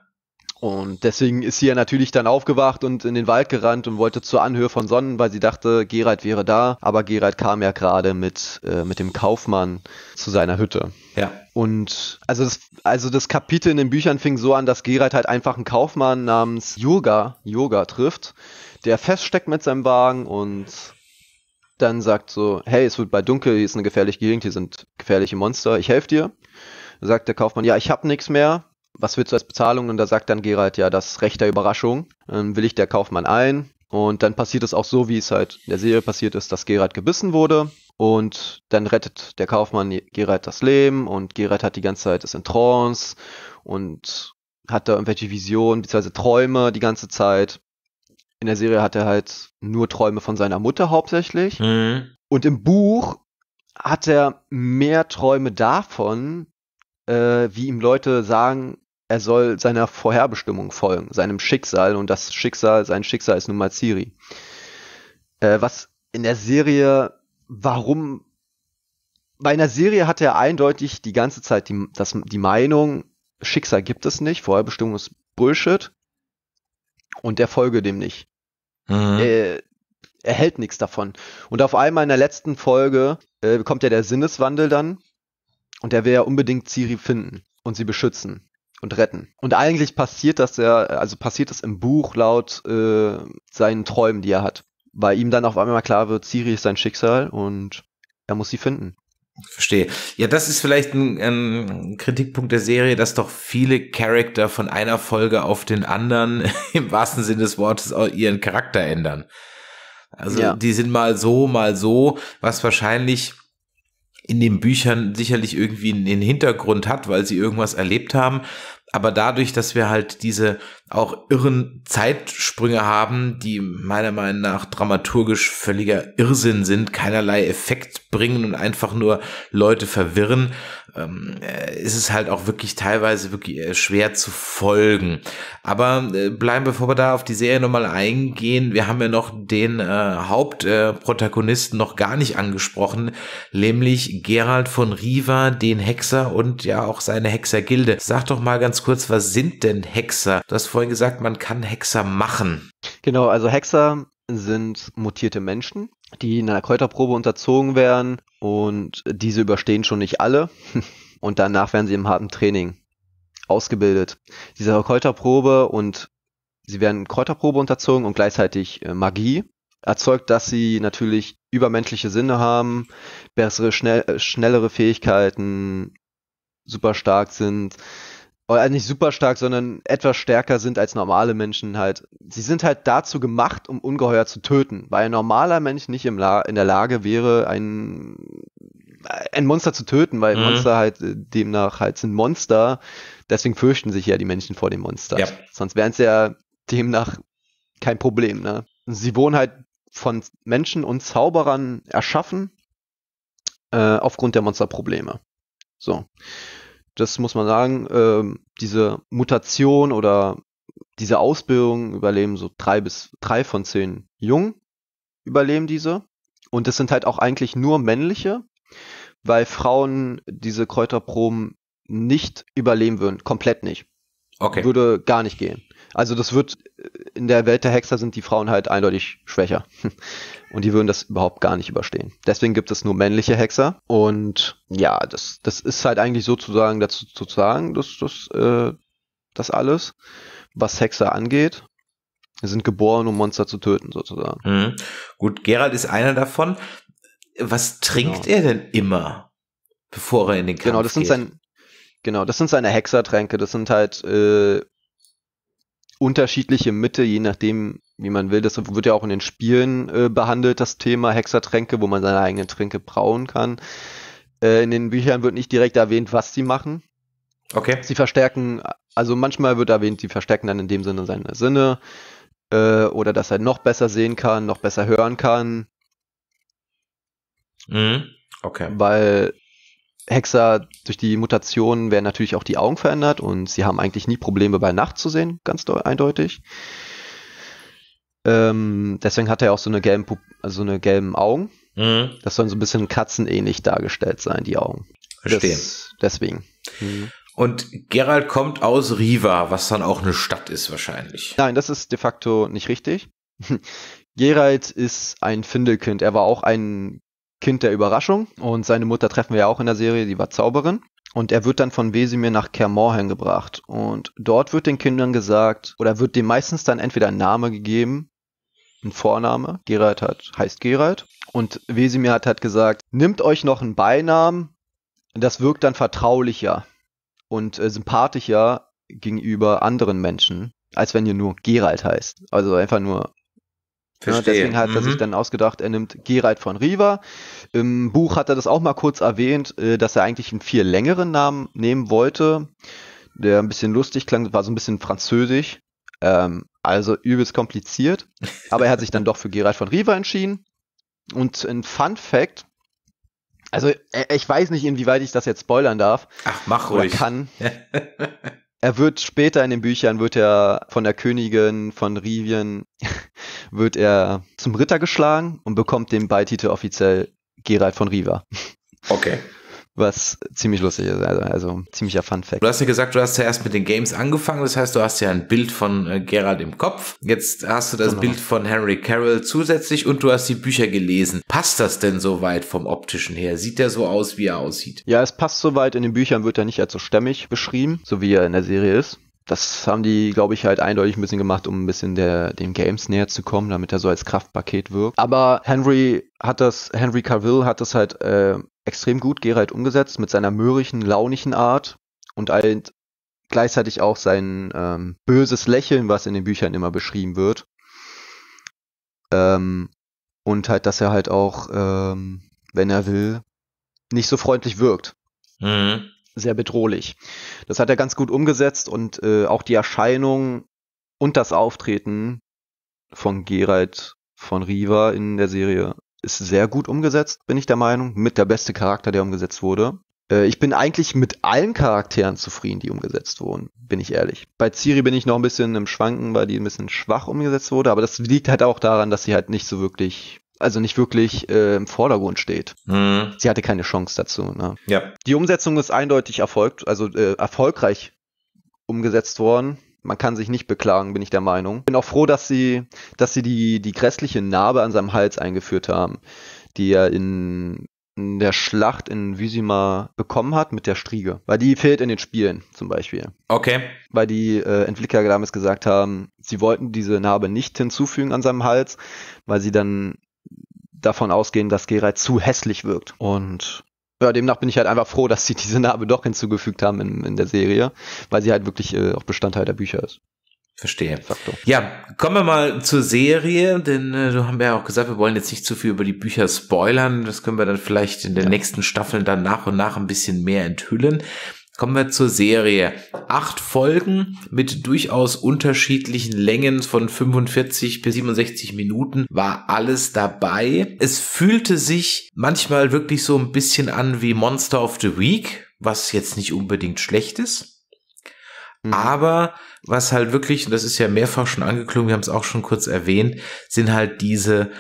Und deswegen ist sie ja natürlich dann aufgewacht und in den Wald gerannt und wollte zur Anhöhe von Sonnen, weil sie dachte, Gerald wäre da. Aber Gerald kam ja gerade mit, äh, mit dem Kaufmann zu seiner Hütte. Ja. Und also das, also das Kapitel in den Büchern fing so an, dass Gerald halt einfach einen Kaufmann namens Yoga, Yoga trifft, der feststeckt mit seinem Wagen und dann sagt so, hey, es wird bald dunkel, hier ist eine gefährliche Gegend, hier sind gefährliche Monster, ich helfe dir. sagt der Kaufmann, ja, ich habe nichts mehr, was willst du als Bezahlung? Und da sagt dann Gerald ja, das Recht der Überraschung. Dann ähm, ich der Kaufmann ein. Und dann passiert es auch so, wie es halt in der Serie passiert ist, dass Gerald gebissen wurde. Und dann rettet der Kaufmann Gerald das Leben und Gerald hat die ganze Zeit ist in Trance und hat da irgendwelche Visionen bzw. Träume die ganze Zeit. In der Serie hat er halt nur Träume von seiner Mutter hauptsächlich. Mhm. Und im Buch hat er mehr Träume davon, äh, wie ihm Leute sagen, er soll seiner Vorherbestimmung folgen, seinem Schicksal und das Schicksal, sein Schicksal ist nun mal Ciri. Äh, was in der Serie, warum, bei einer Serie hat er eindeutig die ganze Zeit die, das, die Meinung, Schicksal gibt es nicht, Vorherbestimmung ist Bullshit und er folge dem nicht. Mhm. Äh, er hält nichts davon. Und auf einmal in der letzten Folge äh, kommt ja der Sinneswandel dann und er will ja unbedingt Ciri finden und sie beschützen und retten. Und eigentlich passiert das ja, also passiert das im Buch laut äh, seinen Träumen, die er hat. Weil ihm dann auf einmal klar wird, Siri ist sein Schicksal und er muss sie finden. Verstehe. Ja, das ist vielleicht ein, ein, Kritikpunkt der Serie, dass doch viele Charakter von einer Folge auf den anderen im wahrsten Sinne des Wortes ihren Charakter ändern. Also ja. die sind mal so, mal so, was wahrscheinlich in den Büchern sicherlich irgendwie einen Hintergrund hat, weil sie irgendwas erlebt haben. Aber dadurch, dass wir halt diese auch irren Zeitsprünge haben, die meiner Meinung nach dramaturgisch völliger Irrsinn sind, keinerlei Effekt bringen und einfach nur Leute verwirren, ähm, äh, ist es halt auch wirklich teilweise wirklich äh, schwer zu folgen. Aber äh, bleiben, bevor wir da auf die Serie nochmal eingehen, wir haben ja noch den äh, Hauptprotagonisten äh, noch gar nicht angesprochen, nämlich Gerald von Riva, den Hexer und ja auch seine Hexergilde. Sag doch mal ganz ganz kurz, was sind denn Hexer? Du hast vorhin gesagt, man kann Hexer machen. Genau, also Hexer sind mutierte Menschen, die in einer Kräuterprobe unterzogen werden und diese überstehen schon nicht alle und danach werden sie im harten Training ausgebildet. Diese Kräuterprobe und sie werden Kräuterprobe unterzogen und gleichzeitig äh, Magie erzeugt, dass sie natürlich übermenschliche Sinne haben, bessere, schnell, äh, schnellere Fähigkeiten, super stark sind, also nicht super stark, sondern etwas stärker sind als normale Menschen halt. Sie sind halt dazu gemacht, um Ungeheuer zu töten, weil ein normaler Mensch nicht im La in der Lage wäre, ein, ein Monster zu töten, weil mhm. Monster halt äh, demnach halt sind Monster. Deswegen fürchten sich ja die Menschen vor dem Monster. Ja. Sonst wären es ja demnach kein Problem. Ne? Sie wurden halt von Menschen und Zauberern erschaffen äh, aufgrund der Monsterprobleme. So das muss man sagen, äh, diese Mutation oder diese Ausbildung überleben so drei bis drei von zehn Jungen überleben diese. Und das sind halt auch eigentlich nur männliche, weil Frauen diese Kräuterproben nicht überleben würden, komplett nicht. Okay. Würde gar nicht gehen. Also das wird äh, in der Welt der Hexer sind die Frauen halt eindeutig schwächer und die würden das überhaupt gar nicht überstehen. Deswegen gibt es nur männliche Hexer und ja, das das ist halt eigentlich sozusagen dazu zu sagen, dass das äh, das alles, was Hexer angeht, sind geboren, um Monster zu töten sozusagen. Mhm. Gut, Gerald ist einer davon. Was trinkt genau. er denn immer, bevor er in den genau, Kampf geht? Genau, das geht? sind sein Genau, das sind seine Hexertränke. Das sind halt äh, unterschiedliche Mitte, je nachdem, wie man will. Das wird ja auch in den Spielen äh, behandelt, das Thema Hexertränke, wo man seine eigenen Tränke brauen kann. Äh, in den Büchern wird nicht direkt erwähnt, was sie machen. Okay. Sie verstärken, also manchmal wird erwähnt, sie verstärken dann in dem Sinne seine Sinne äh, oder dass er noch besser sehen kann, noch besser hören kann. Mhm. Okay. Weil Hexer, durch die Mutationen werden natürlich auch die Augen verändert und sie haben eigentlich nie Probleme bei Nacht zu sehen, ganz eindeutig. Ähm, deswegen hat er auch so eine gelben, also so eine gelben Augen. Mhm. Das sollen so ein bisschen katzenähnlich dargestellt sein, die Augen. Verstehen. Das, deswegen. Mhm. Und Gerald kommt aus Riva, was dann auch eine Stadt ist wahrscheinlich. Nein, das ist de facto nicht richtig. Gerald ist ein Findelkind. Er war auch ein Kind der Überraschung und seine Mutter treffen wir ja auch in der Serie, die war Zauberin. Und er wird dann von Wesimir nach Kermorhen gebracht. Und dort wird den Kindern gesagt, oder wird dem meistens dann entweder ein Name gegeben, ein Vorname. Gerald hat, heißt Gerald. Und Wesimir hat halt gesagt, nimmt euch noch einen Beinamen. Das wirkt dann vertraulicher und äh, sympathischer gegenüber anderen Menschen, als wenn ihr nur Gerald heißt. Also einfach nur Ne, Verstehe. Ja, deswegen hat mhm. er sich mhm. dann ausgedacht, er nimmt Gerald von Riva. Im Buch hat er das auch mal kurz erwähnt, äh, dass er eigentlich einen viel längeren Namen nehmen wollte, der ein bisschen lustig klang, war so ein bisschen französisch. Ähm, also übelst kompliziert. Aber er hat sich dann doch für Gerald von Riva entschieden. Und ein Fun Fact, also äh, ich weiß nicht, inwieweit ich das jetzt spoilern darf. Ach, mach ruhig. Oder kann. er wird später in den Büchern wird er von der Königin von Rivien wird er zum Ritter geschlagen und bekommt den Beititel offiziell Gerald von Riva. Okay was ziemlich lustig ist, also, also ziemlicher Fun Fact. Du hast ja gesagt, du hast ja erst mit den Games angefangen, das heißt, du hast ja ein Bild von äh, Gerald im Kopf, jetzt hast du das genau. Bild von Henry Carroll zusätzlich und du hast die Bücher gelesen. Passt das denn so weit vom optischen her? Sieht der so aus, wie er aussieht? Ja, es passt so weit, in den Büchern wird er nicht als so stämmig beschrieben, so wie er in der Serie ist das haben die, glaube ich, halt eindeutig ein bisschen gemacht, um ein bisschen der, dem Games näher zu kommen, damit er so als Kraftpaket wirkt. Aber Henry hat das, Henry Carville hat das halt äh, extrem gut Geralt umgesetzt mit seiner mürrischen, launischen Art und halt gleichzeitig auch sein ähm, böses Lächeln, was in den Büchern immer beschrieben wird. Ähm, und halt, dass er halt auch, ähm, wenn er will, nicht so freundlich wirkt. Mhm sehr bedrohlich. Das hat er ganz gut umgesetzt und äh, auch die Erscheinung und das Auftreten von Geralt von Riva in der Serie ist sehr gut umgesetzt, bin ich der Meinung. Mit der beste Charakter, der umgesetzt wurde. Äh, ich bin eigentlich mit allen Charakteren zufrieden, die umgesetzt wurden, bin ich ehrlich. Bei Ciri bin ich noch ein bisschen im Schwanken, weil die ein bisschen schwach umgesetzt wurde, aber das liegt halt auch daran, dass sie halt nicht so wirklich also nicht wirklich äh, im Vordergrund steht. Hm. Sie hatte keine Chance dazu. Ne? Ja. Die Umsetzung ist eindeutig erfolgt, also äh, erfolgreich umgesetzt worden. Man kann sich nicht beklagen, bin ich der Meinung. Bin auch froh, dass sie, dass sie die, die grässliche Narbe an seinem Hals eingeführt haben, die er in, in der Schlacht in Visima bekommen hat mit der Striege. Weil die fehlt in den Spielen zum Beispiel. Okay. Weil die äh, Entwickler damals gesagt haben, sie wollten diese Narbe nicht hinzufügen an seinem Hals, weil sie dann davon ausgehen, dass Geralt zu hässlich wirkt. Und ja, demnach bin ich halt einfach froh, dass sie diese Narbe doch hinzugefügt haben in, in der Serie, weil sie halt wirklich äh, auch Bestandteil der Bücher ist. Verstehe. Faktor. Ja, kommen wir mal zur Serie, denn äh, du haben ja auch gesagt, wir wollen jetzt nicht zu viel über die Bücher spoilern. Das können wir dann vielleicht in den ja. nächsten Staffeln dann nach und nach ein bisschen mehr enthüllen. Kommen wir zur Serie. Acht Folgen mit durchaus unterschiedlichen Längen von 45 bis 67 Minuten war alles dabei. Es fühlte sich manchmal wirklich so ein bisschen an wie Monster of the Week, was jetzt nicht unbedingt schlecht ist. Mhm. Aber was halt wirklich, und das ist ja mehrfach schon angeklungen, wir haben es auch schon kurz erwähnt, sind halt diese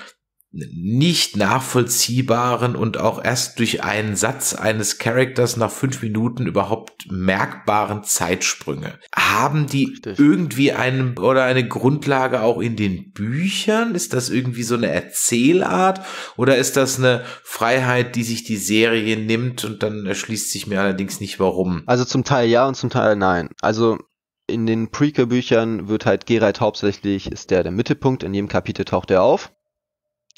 nicht nachvollziehbaren und auch erst durch einen Satz eines Charakters nach fünf Minuten überhaupt merkbaren Zeitsprünge. Haben die Richtig. irgendwie einen oder eine Grundlage auch in den Büchern? Ist das irgendwie so eine Erzählart oder ist das eine Freiheit, die sich die Serie nimmt und dann erschließt sich mir allerdings nicht warum? Also zum Teil ja und zum Teil nein. Also in den Prequel-Büchern wird halt Geralt hauptsächlich, ist der der Mittelpunkt, in jedem Kapitel taucht er auf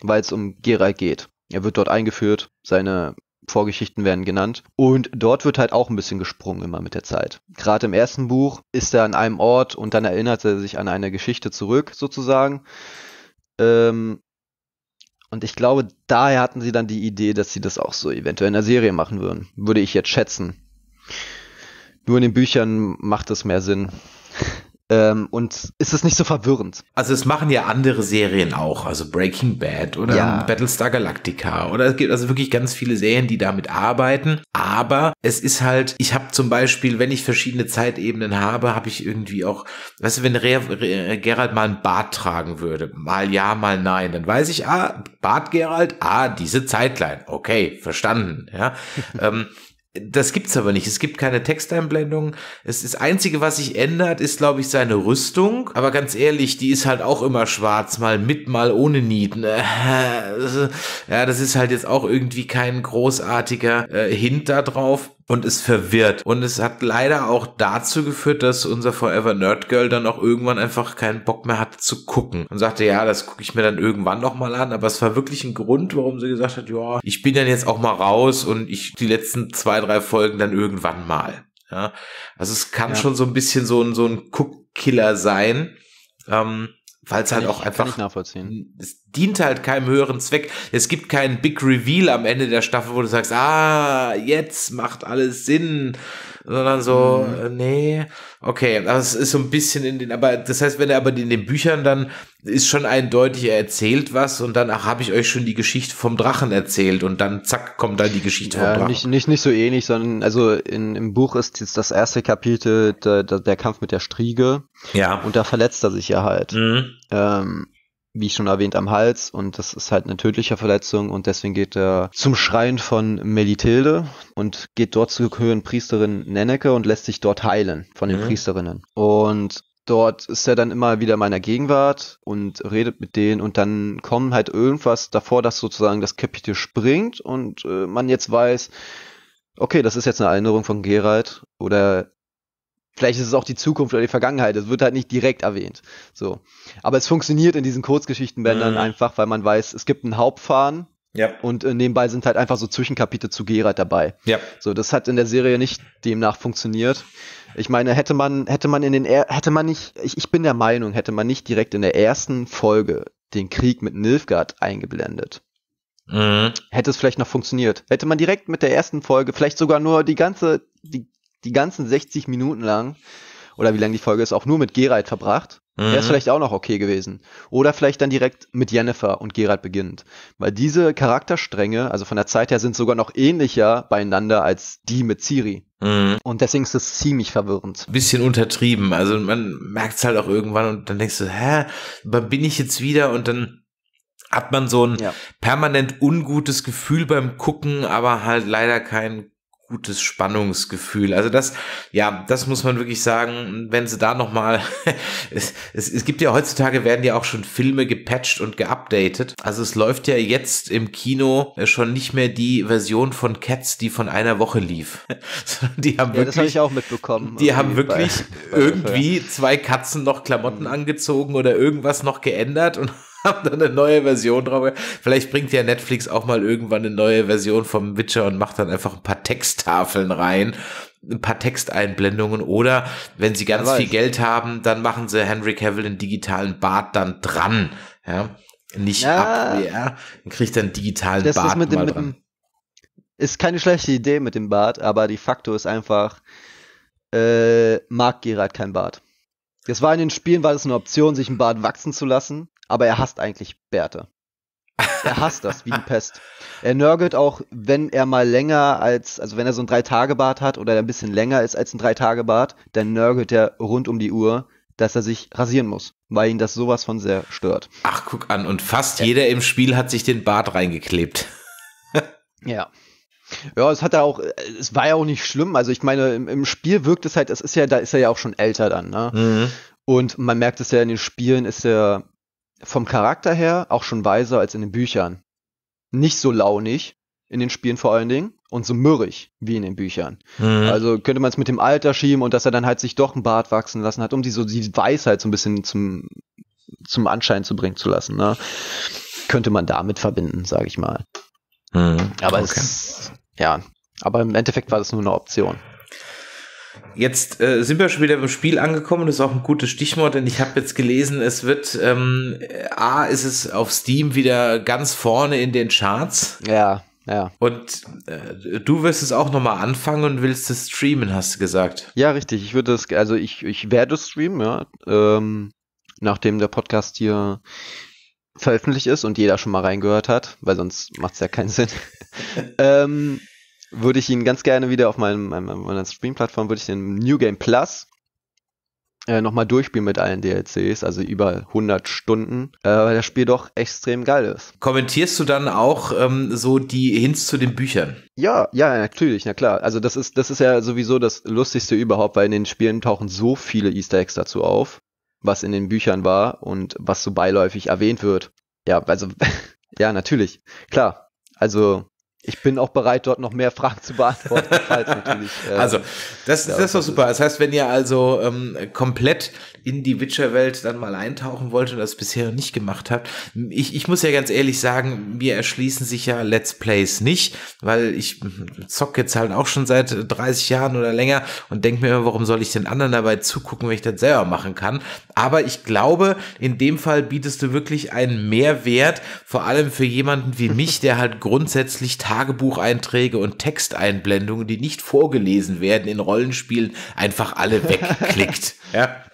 weil es um Geralt geht. Er wird dort eingeführt, seine Vorgeschichten werden genannt. Und dort wird halt auch ein bisschen gesprungen immer mit der Zeit. Gerade im ersten Buch ist er an einem Ort und dann erinnert er sich an eine Geschichte zurück, sozusagen. Ähm, und ich glaube, daher hatten sie dann die Idee, dass sie das auch so eventuell in der Serie machen würden. Würde ich jetzt schätzen. Nur in den Büchern macht es mehr Sinn. Ähm, und ist es nicht so verwirrend. Also es machen ja andere Serien auch, also Breaking Bad oder ja. Battlestar Galactica oder es gibt also wirklich ganz viele Serien, die damit arbeiten. Aber es ist halt, ich habe zum Beispiel, wenn ich verschiedene Zeitebenen habe, habe ich irgendwie auch, weißt du, wenn Re, Re Gerald mal ein Bart tragen würde, mal ja, mal nein, dann weiß ich, ah, Bart Gerald, ah, diese Zeitline, okay, verstanden, ja. ähm, das gibt's aber nicht. Es gibt keine Texteinblendung. Es das einzige, was sich ändert, ist glaube ich seine Rüstung. Aber ganz ehrlich, die ist halt auch immer schwarz, mal mit, mal ohne Nieten. Äh, ja, das ist halt jetzt auch irgendwie kein großartiger äh, Hint da drauf und ist verwirrt. Und es hat leider auch dazu geführt, dass unser Forever Nerd Girl dann auch irgendwann einfach keinen Bock mehr hatte zu gucken und sagte, ja, das gucke ich mir dann irgendwann nochmal an. Aber es war wirklich ein Grund, warum sie gesagt hat, ja, ich bin dann jetzt auch mal raus und ich die letzten zwei, drei Folgen dann irgendwann mal. Ja, also es kann ja. schon so ein bisschen so ein, so ein Guckkiller sein. Ähm, weil es halt auch ich, einfach. Es dient halt keinem höheren Zweck. Es gibt keinen Big Reveal am Ende der Staffel, wo du sagst, ah, jetzt macht alles Sinn sondern so, mhm. Äh, nee, okay, das ist so ein bisschen in den, aber das heißt, wenn er aber in den Büchern dann ist schon eindeutig, er erzählt was und dann, ach, habe ich euch schon die Geschichte vom Drachen erzählt und dann zack, kommt dann die Geschichte ja, vom Drachen. Nicht, nicht, nicht so ähnlich, sondern also in, im Buch ist jetzt das erste Kapitel der, der, der Kampf mit der Striege. Ja. Und da verletzt er sich ja halt. Mhm. Ähm, wie schon erwähnt, am Hals und das ist halt eine tödliche Verletzung und deswegen geht er zum Schrein von Melitilde und geht dort zur Höhenpriesterin Nenneke und lässt sich dort heilen von den mhm. Priesterinnen. Und dort ist er dann immer wieder meiner Gegenwart und redet mit denen und dann kommen halt irgendwas davor, dass sozusagen das Kapitel springt und äh, man jetzt weiß, okay, das ist jetzt eine Erinnerung von Gerald oder Vielleicht ist es auch die Zukunft oder die Vergangenheit. Es wird halt nicht direkt erwähnt. So. Aber es funktioniert in diesen Kurzgeschichtenbändern mhm. einfach, weil man weiß, es gibt einen Hauptfahren. Ja. Und äh, nebenbei sind halt einfach so Zwischenkapitel zu Gerard dabei. Ja. So, das hat in der Serie nicht demnach funktioniert. Ich meine, hätte man, hätte man in den, hätte man nicht, ich, ich bin der Meinung, hätte man nicht direkt in der ersten Folge den Krieg mit Nilfgaard eingeblendet, Mhm. Hätte es vielleicht noch funktioniert. Hätte man direkt mit der ersten Folge, vielleicht sogar nur die ganze, die die ganzen 60 Minuten lang oder wie lange die Folge ist, auch nur mit Gerald verbracht. Mhm. Wäre es mhm. vielleicht auch noch okay gewesen. Oder vielleicht dann direkt mit Jennifer und Gerald beginnend. Weil diese Charakterstränge, also von der Zeit her, sind sogar noch ähnlicher beieinander als die mit Siri. Mhm. Und deswegen ist es ziemlich verwirrend. Bisschen untertrieben. Also man merkt es halt auch irgendwann und dann denkst du, hä, wann bin ich jetzt wieder? Und dann hat man so ein ja. permanent ungutes Gefühl beim Gucken, aber halt leider kein gutes Spannungsgefühl. Also das, ja, das muss man wirklich sagen, wenn sie da nochmal, es, es, es gibt ja heutzutage werden ja auch schon Filme gepatcht und geupdatet. Also es läuft ja jetzt im Kino schon nicht mehr die Version von Cats, die von einer Woche lief. die haben ja, wirklich, das habe ich auch mitbekommen. Die haben wirklich bei, bei irgendwie zwei Katzen noch Klamotten mhm. angezogen oder irgendwas noch geändert und haben dann eine neue Version drauf. Vielleicht bringt ja Netflix auch mal irgendwann eine neue Version vom Witcher und macht dann einfach ein paar Texttafeln rein, ein paar Texteinblendungen oder wenn sie ganz viel Geld haben, dann machen sie Henry Cavill den digitalen Bart dann dran, ja, nicht ja, ab, ja, dann kriegt er einen digitalen das Bart mit mal dran. Mit dem, ist keine schlechte Idee mit dem Bart, aber de facto ist einfach äh, mag Gerard kein Bart. Das war in den Spielen, war das eine Option, sich einen Bart wachsen zu lassen aber er hasst eigentlich Bärte. Er hasst das wie die Pest. Er nörgelt auch, wenn er mal länger als, also wenn er so ein Drei-Tage-Bart hat oder ein bisschen länger ist als ein Drei-Tage-Bart, dann nörgelt er rund um die Uhr, dass er sich rasieren muss, weil ihn das sowas von sehr stört. Ach, guck an, und fast ja. jeder im Spiel hat sich den Bart reingeklebt. ja. Ja, es hat er auch, es war ja auch nicht schlimm. Also ich meine, im, im Spiel wirkt es halt, es ist ja, da ist er ja auch schon älter dann, ne? Mhm. Und man merkt es ja in den Spielen, ist er vom Charakter her auch schon weiser als in den Büchern. Nicht so launig, in den Spielen vor allen Dingen, und so mürrig wie in den Büchern. Mhm. Also könnte man es mit dem Alter schieben und dass er dann halt sich doch ein Bart wachsen lassen hat, um die so die Weisheit so ein bisschen zum, zum Anschein zu bringen zu lassen. Ne? Könnte man damit verbinden, sage ich mal. Mhm. Aber okay. es, ja, aber im Endeffekt war das nur eine Option jetzt äh, sind wir schon wieder im Spiel angekommen. Das ist auch ein gutes Stichwort, denn ich habe jetzt gelesen, es wird, ähm, A, ist es auf Steam wieder ganz vorne in den Charts. Ja, ja. Und äh, du wirst es auch nochmal anfangen und willst es streamen, hast du gesagt. Ja, richtig. Ich würde es, also ich, ich werde streamen, ja. Ähm, nachdem der Podcast hier veröffentlicht ist und jeder schon mal reingehört hat, weil sonst macht es ja keinen Sinn. ähm, würde ich ihn ganz gerne wieder auf meinem, meinem, meiner Stream-Plattform, würde ich den New Game Plus äh, nochmal durchspielen mit allen DLCs, also über 100 Stunden, äh, weil das Spiel doch extrem geil ist. Kommentierst du dann auch ähm, so die Hints zu den Büchern? Ja, ja, natürlich, na klar. Also das ist, das ist ja sowieso das Lustigste überhaupt, weil in den Spielen tauchen so viele Easter Eggs dazu auf, was in den Büchern war und was so beiläufig erwähnt wird. Ja, also, ja, natürlich, klar. Also ich bin auch bereit, dort noch mehr Fragen zu beantworten, falls natürlich. Äh, also, das, ja, das ist doch super. Das heißt, wenn ihr also ähm, komplett in die Witcher-Welt dann mal eintauchen wollt und das bisher noch nicht gemacht habt, ich, ich muss ja ganz ehrlich sagen, mir erschließen sich ja Let's Plays nicht, weil ich hm, zocke jetzt halt auch schon seit 30 Jahren oder länger und denke mir immer, warum soll ich den anderen dabei zugucken, wenn ich das selber machen kann. Aber ich glaube, in dem Fall bietest du wirklich einen Mehrwert, vor allem für jemanden wie mich, der halt grundsätzlich Tagebucheinträge und Texteinblendungen, die nicht vorgelesen werden in Rollenspielen, einfach alle wegklickt. ja.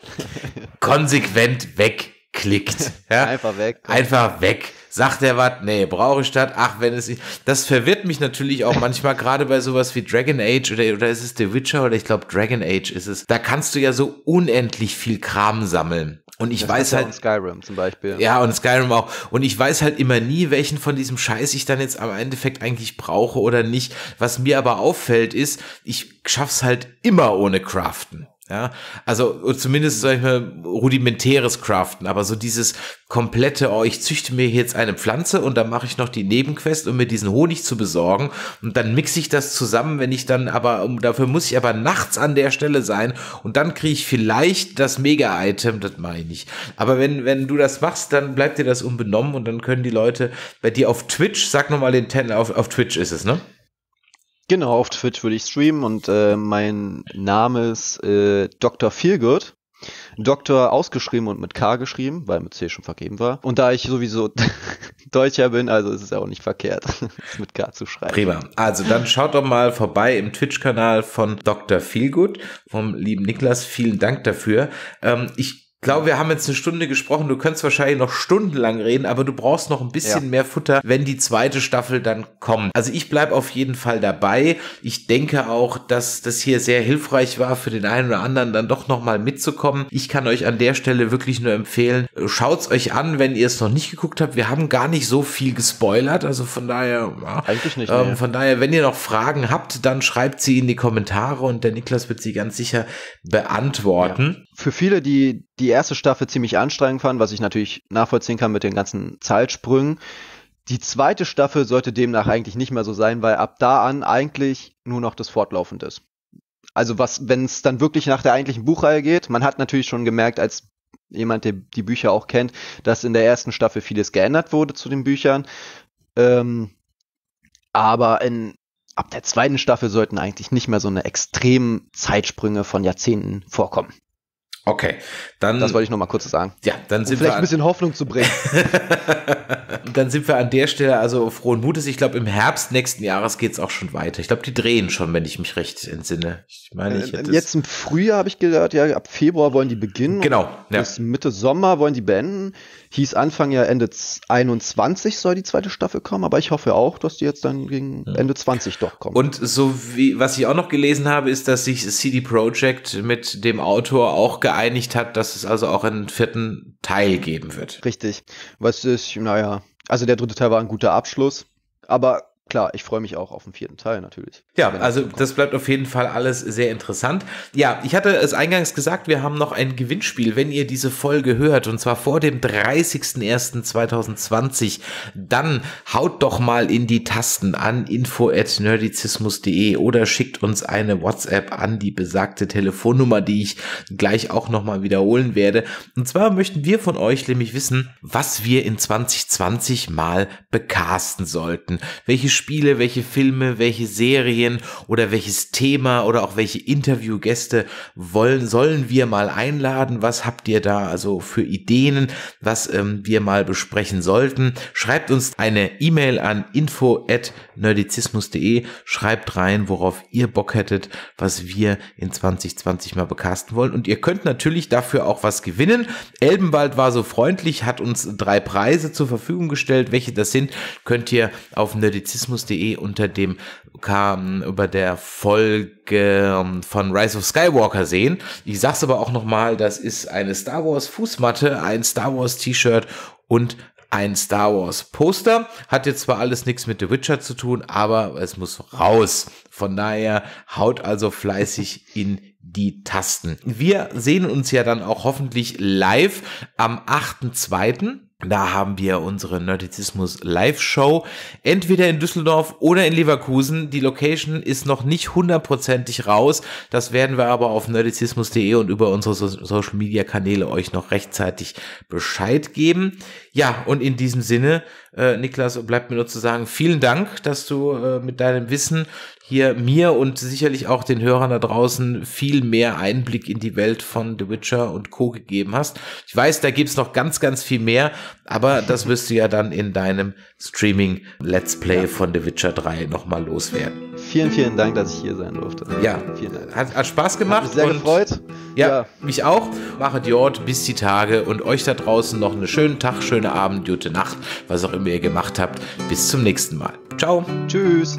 Konsequent wegklickt. Ja. Einfach weg. Einfach weg. Sagt er was? Nee, brauche ich das? Ach, wenn es nicht. Das verwirrt mich natürlich auch manchmal, gerade bei sowas wie Dragon Age oder, oder ist es The Witcher oder ich glaube Dragon Age ist es. Da kannst du ja so unendlich viel Kram sammeln. Und ich das weiß halt. Ja Skyrim zum Beispiel. Ja, und Skyrim auch. Und ich weiß halt immer nie, welchen von diesem Scheiß ich dann jetzt am Endeffekt eigentlich brauche oder nicht. Was mir aber auffällt, ist, ich schaff's halt immer ohne Craften. Ja, also zumindest, sag ich mal, rudimentäres Craften, aber so dieses komplette, oh, ich züchte mir jetzt eine Pflanze und dann mache ich noch die Nebenquest, um mir diesen Honig zu besorgen und dann mixe ich das zusammen, wenn ich dann aber, dafür muss ich aber nachts an der Stelle sein und dann kriege ich vielleicht das Mega-Item, das mache ich nicht. Aber wenn, wenn du das machst, dann bleibt dir das unbenommen und dann können die Leute bei dir auf Twitch, sag nochmal den Ten, auf, auf Twitch ist es, ne? Genau, auf Twitch würde ich streamen und äh, mein Name ist äh, Dr. Feelgood. Doktor ausgeschrieben und mit K geschrieben, weil mit C schon vergeben war. Und da ich sowieso Deutscher bin, also ist es auch nicht verkehrt, es mit K zu schreiben. Prima. Also dann schaut doch mal vorbei im Twitch-Kanal von Dr. Feelgood, vom lieben Niklas. Vielen Dank dafür. Ähm, ich ich glaube, wir haben jetzt eine Stunde gesprochen. Du könntest wahrscheinlich noch stundenlang reden, aber du brauchst noch ein bisschen ja. mehr Futter, wenn die zweite Staffel dann kommt. Also ich bleibe auf jeden Fall dabei. Ich denke auch, dass das hier sehr hilfreich war für den einen oder anderen, dann doch nochmal mitzukommen. Ich kann euch an der Stelle wirklich nur empfehlen, schaut's euch an, wenn ihr es noch nicht geguckt habt. Wir haben gar nicht so viel gespoilert, also von daher... Eigentlich nicht. Ähm, von daher, wenn ihr noch Fragen habt, dann schreibt sie in die Kommentare und der Niklas wird sie ganz sicher beantworten. Ja für viele, die die erste Staffel ziemlich anstrengend fanden, was ich natürlich nachvollziehen kann mit den ganzen Zeitsprüngen, die zweite Staffel sollte demnach eigentlich nicht mehr so sein, weil ab da an eigentlich nur noch das fortlaufend ist. Also was, wenn es dann wirklich nach der eigentlichen Buchreihe geht, man hat natürlich schon gemerkt, als jemand, der die Bücher auch kennt, dass in der ersten Staffel vieles geändert wurde zu den Büchern. Ähm, aber in, ab der zweiten Staffel sollten eigentlich nicht mehr so eine extremen Zeitsprünge von Jahrzehnten vorkommen. Okay, dann. Das wollte ich nochmal kurz sagen. Ja, dann sind um vielleicht wir ein bisschen Hoffnung zu bringen. dann sind wir an der Stelle also frohen Mutes. Ich glaube, im Herbst nächsten Jahres geht es auch schon weiter. Ich glaube, die drehen schon, wenn ich mich recht entsinne. Ich meine, ich äh, hätte jetzt im Frühjahr habe ich gehört, ja, ab Februar wollen die beginnen. Genau. Ja. Bis Mitte Sommer wollen die beenden. Hieß Anfang ja Ende 21 soll die zweite Staffel kommen, aber ich hoffe auch, dass die jetzt dann gegen Ende 20 doch kommt. Und so wie, was ich auch noch gelesen habe, ist, dass sich CD Projekt mit dem Autor auch geeinigt hat, dass es also auch einen vierten Teil geben wird. Richtig. Was ist, naja, also der dritte Teil war ein guter Abschluss, aber klar, ich freue mich auch auf den vierten Teil natürlich. Ja, also das bleibt auf jeden Fall alles sehr interessant. Ja, ich hatte es eingangs gesagt, wir haben noch ein Gewinnspiel, wenn ihr diese Folge hört, und zwar vor dem 30.01.2020, dann haut doch mal in die Tasten an info.nerdizismus.de oder schickt uns eine WhatsApp an die besagte Telefonnummer, die ich gleich auch nochmal wiederholen werde. Und zwar möchten wir von euch nämlich wissen, was wir in 2020 mal bekasten sollten. Welche Spiele, welche Filme, welche Serien oder welches Thema oder auch welche Interviewgäste wollen, sollen wir mal einladen? Was habt ihr da also für Ideen, was ähm, wir mal besprechen sollten? Schreibt uns eine E-Mail an info at nerdizismus.de. Schreibt rein, worauf ihr Bock hättet, was wir in 2020 mal bekasten wollen. Und ihr könnt natürlich dafür auch was gewinnen. Elbenwald war so freundlich, hat uns drei Preise zur Verfügung gestellt. Welche das sind, könnt ihr auf nerdizismus.de sexismus.de unter dem kam über der Folge ähm, von Rise of Skywalker sehen. Ich sag's aber auch noch mal, das ist eine Star Wars Fußmatte, ein Star Wars T-Shirt und ein Star Wars Poster. Hat jetzt zwar alles nichts mit The Witcher zu tun, aber es muss raus. Von daher haut also fleißig in die Tasten. Wir sehen uns ja dann auch hoffentlich live am 8.2. Da haben wir unsere Nerdizismus Live-Show, entweder in Düsseldorf oder in Leverkusen. Die Location ist noch nicht hundertprozentig raus. Das werden wir aber auf nerdizismus.de und über unsere Social-Media-Kanäle euch noch rechtzeitig Bescheid geben. Ja, und in diesem Sinne, äh, Niklas, bleibt mir nur zu sagen, vielen Dank, dass du äh, mit deinem Wissen hier mir und sicherlich auch den Hörern da draußen viel mehr Einblick in die Welt von The Witcher und Co. gegeben hast. Ich weiß, da gibt's noch ganz, ganz viel mehr. Aber das wirst du ja dann in deinem Streaming-Let's Play ja. von The Witcher 3 nochmal loswerden. Vielen, vielen Dank, dass ich hier sein durfte. Ja, vielen Dank. Hat, hat Spaß gemacht. Hat mich sehr gefreut. Ja, ja, mich auch. Machet Jord, bis die Tage und euch da draußen noch einen schönen Tag, schönen Abend, gute Nacht, was auch immer ihr gemacht habt. Bis zum nächsten Mal. Ciao. Tschüss.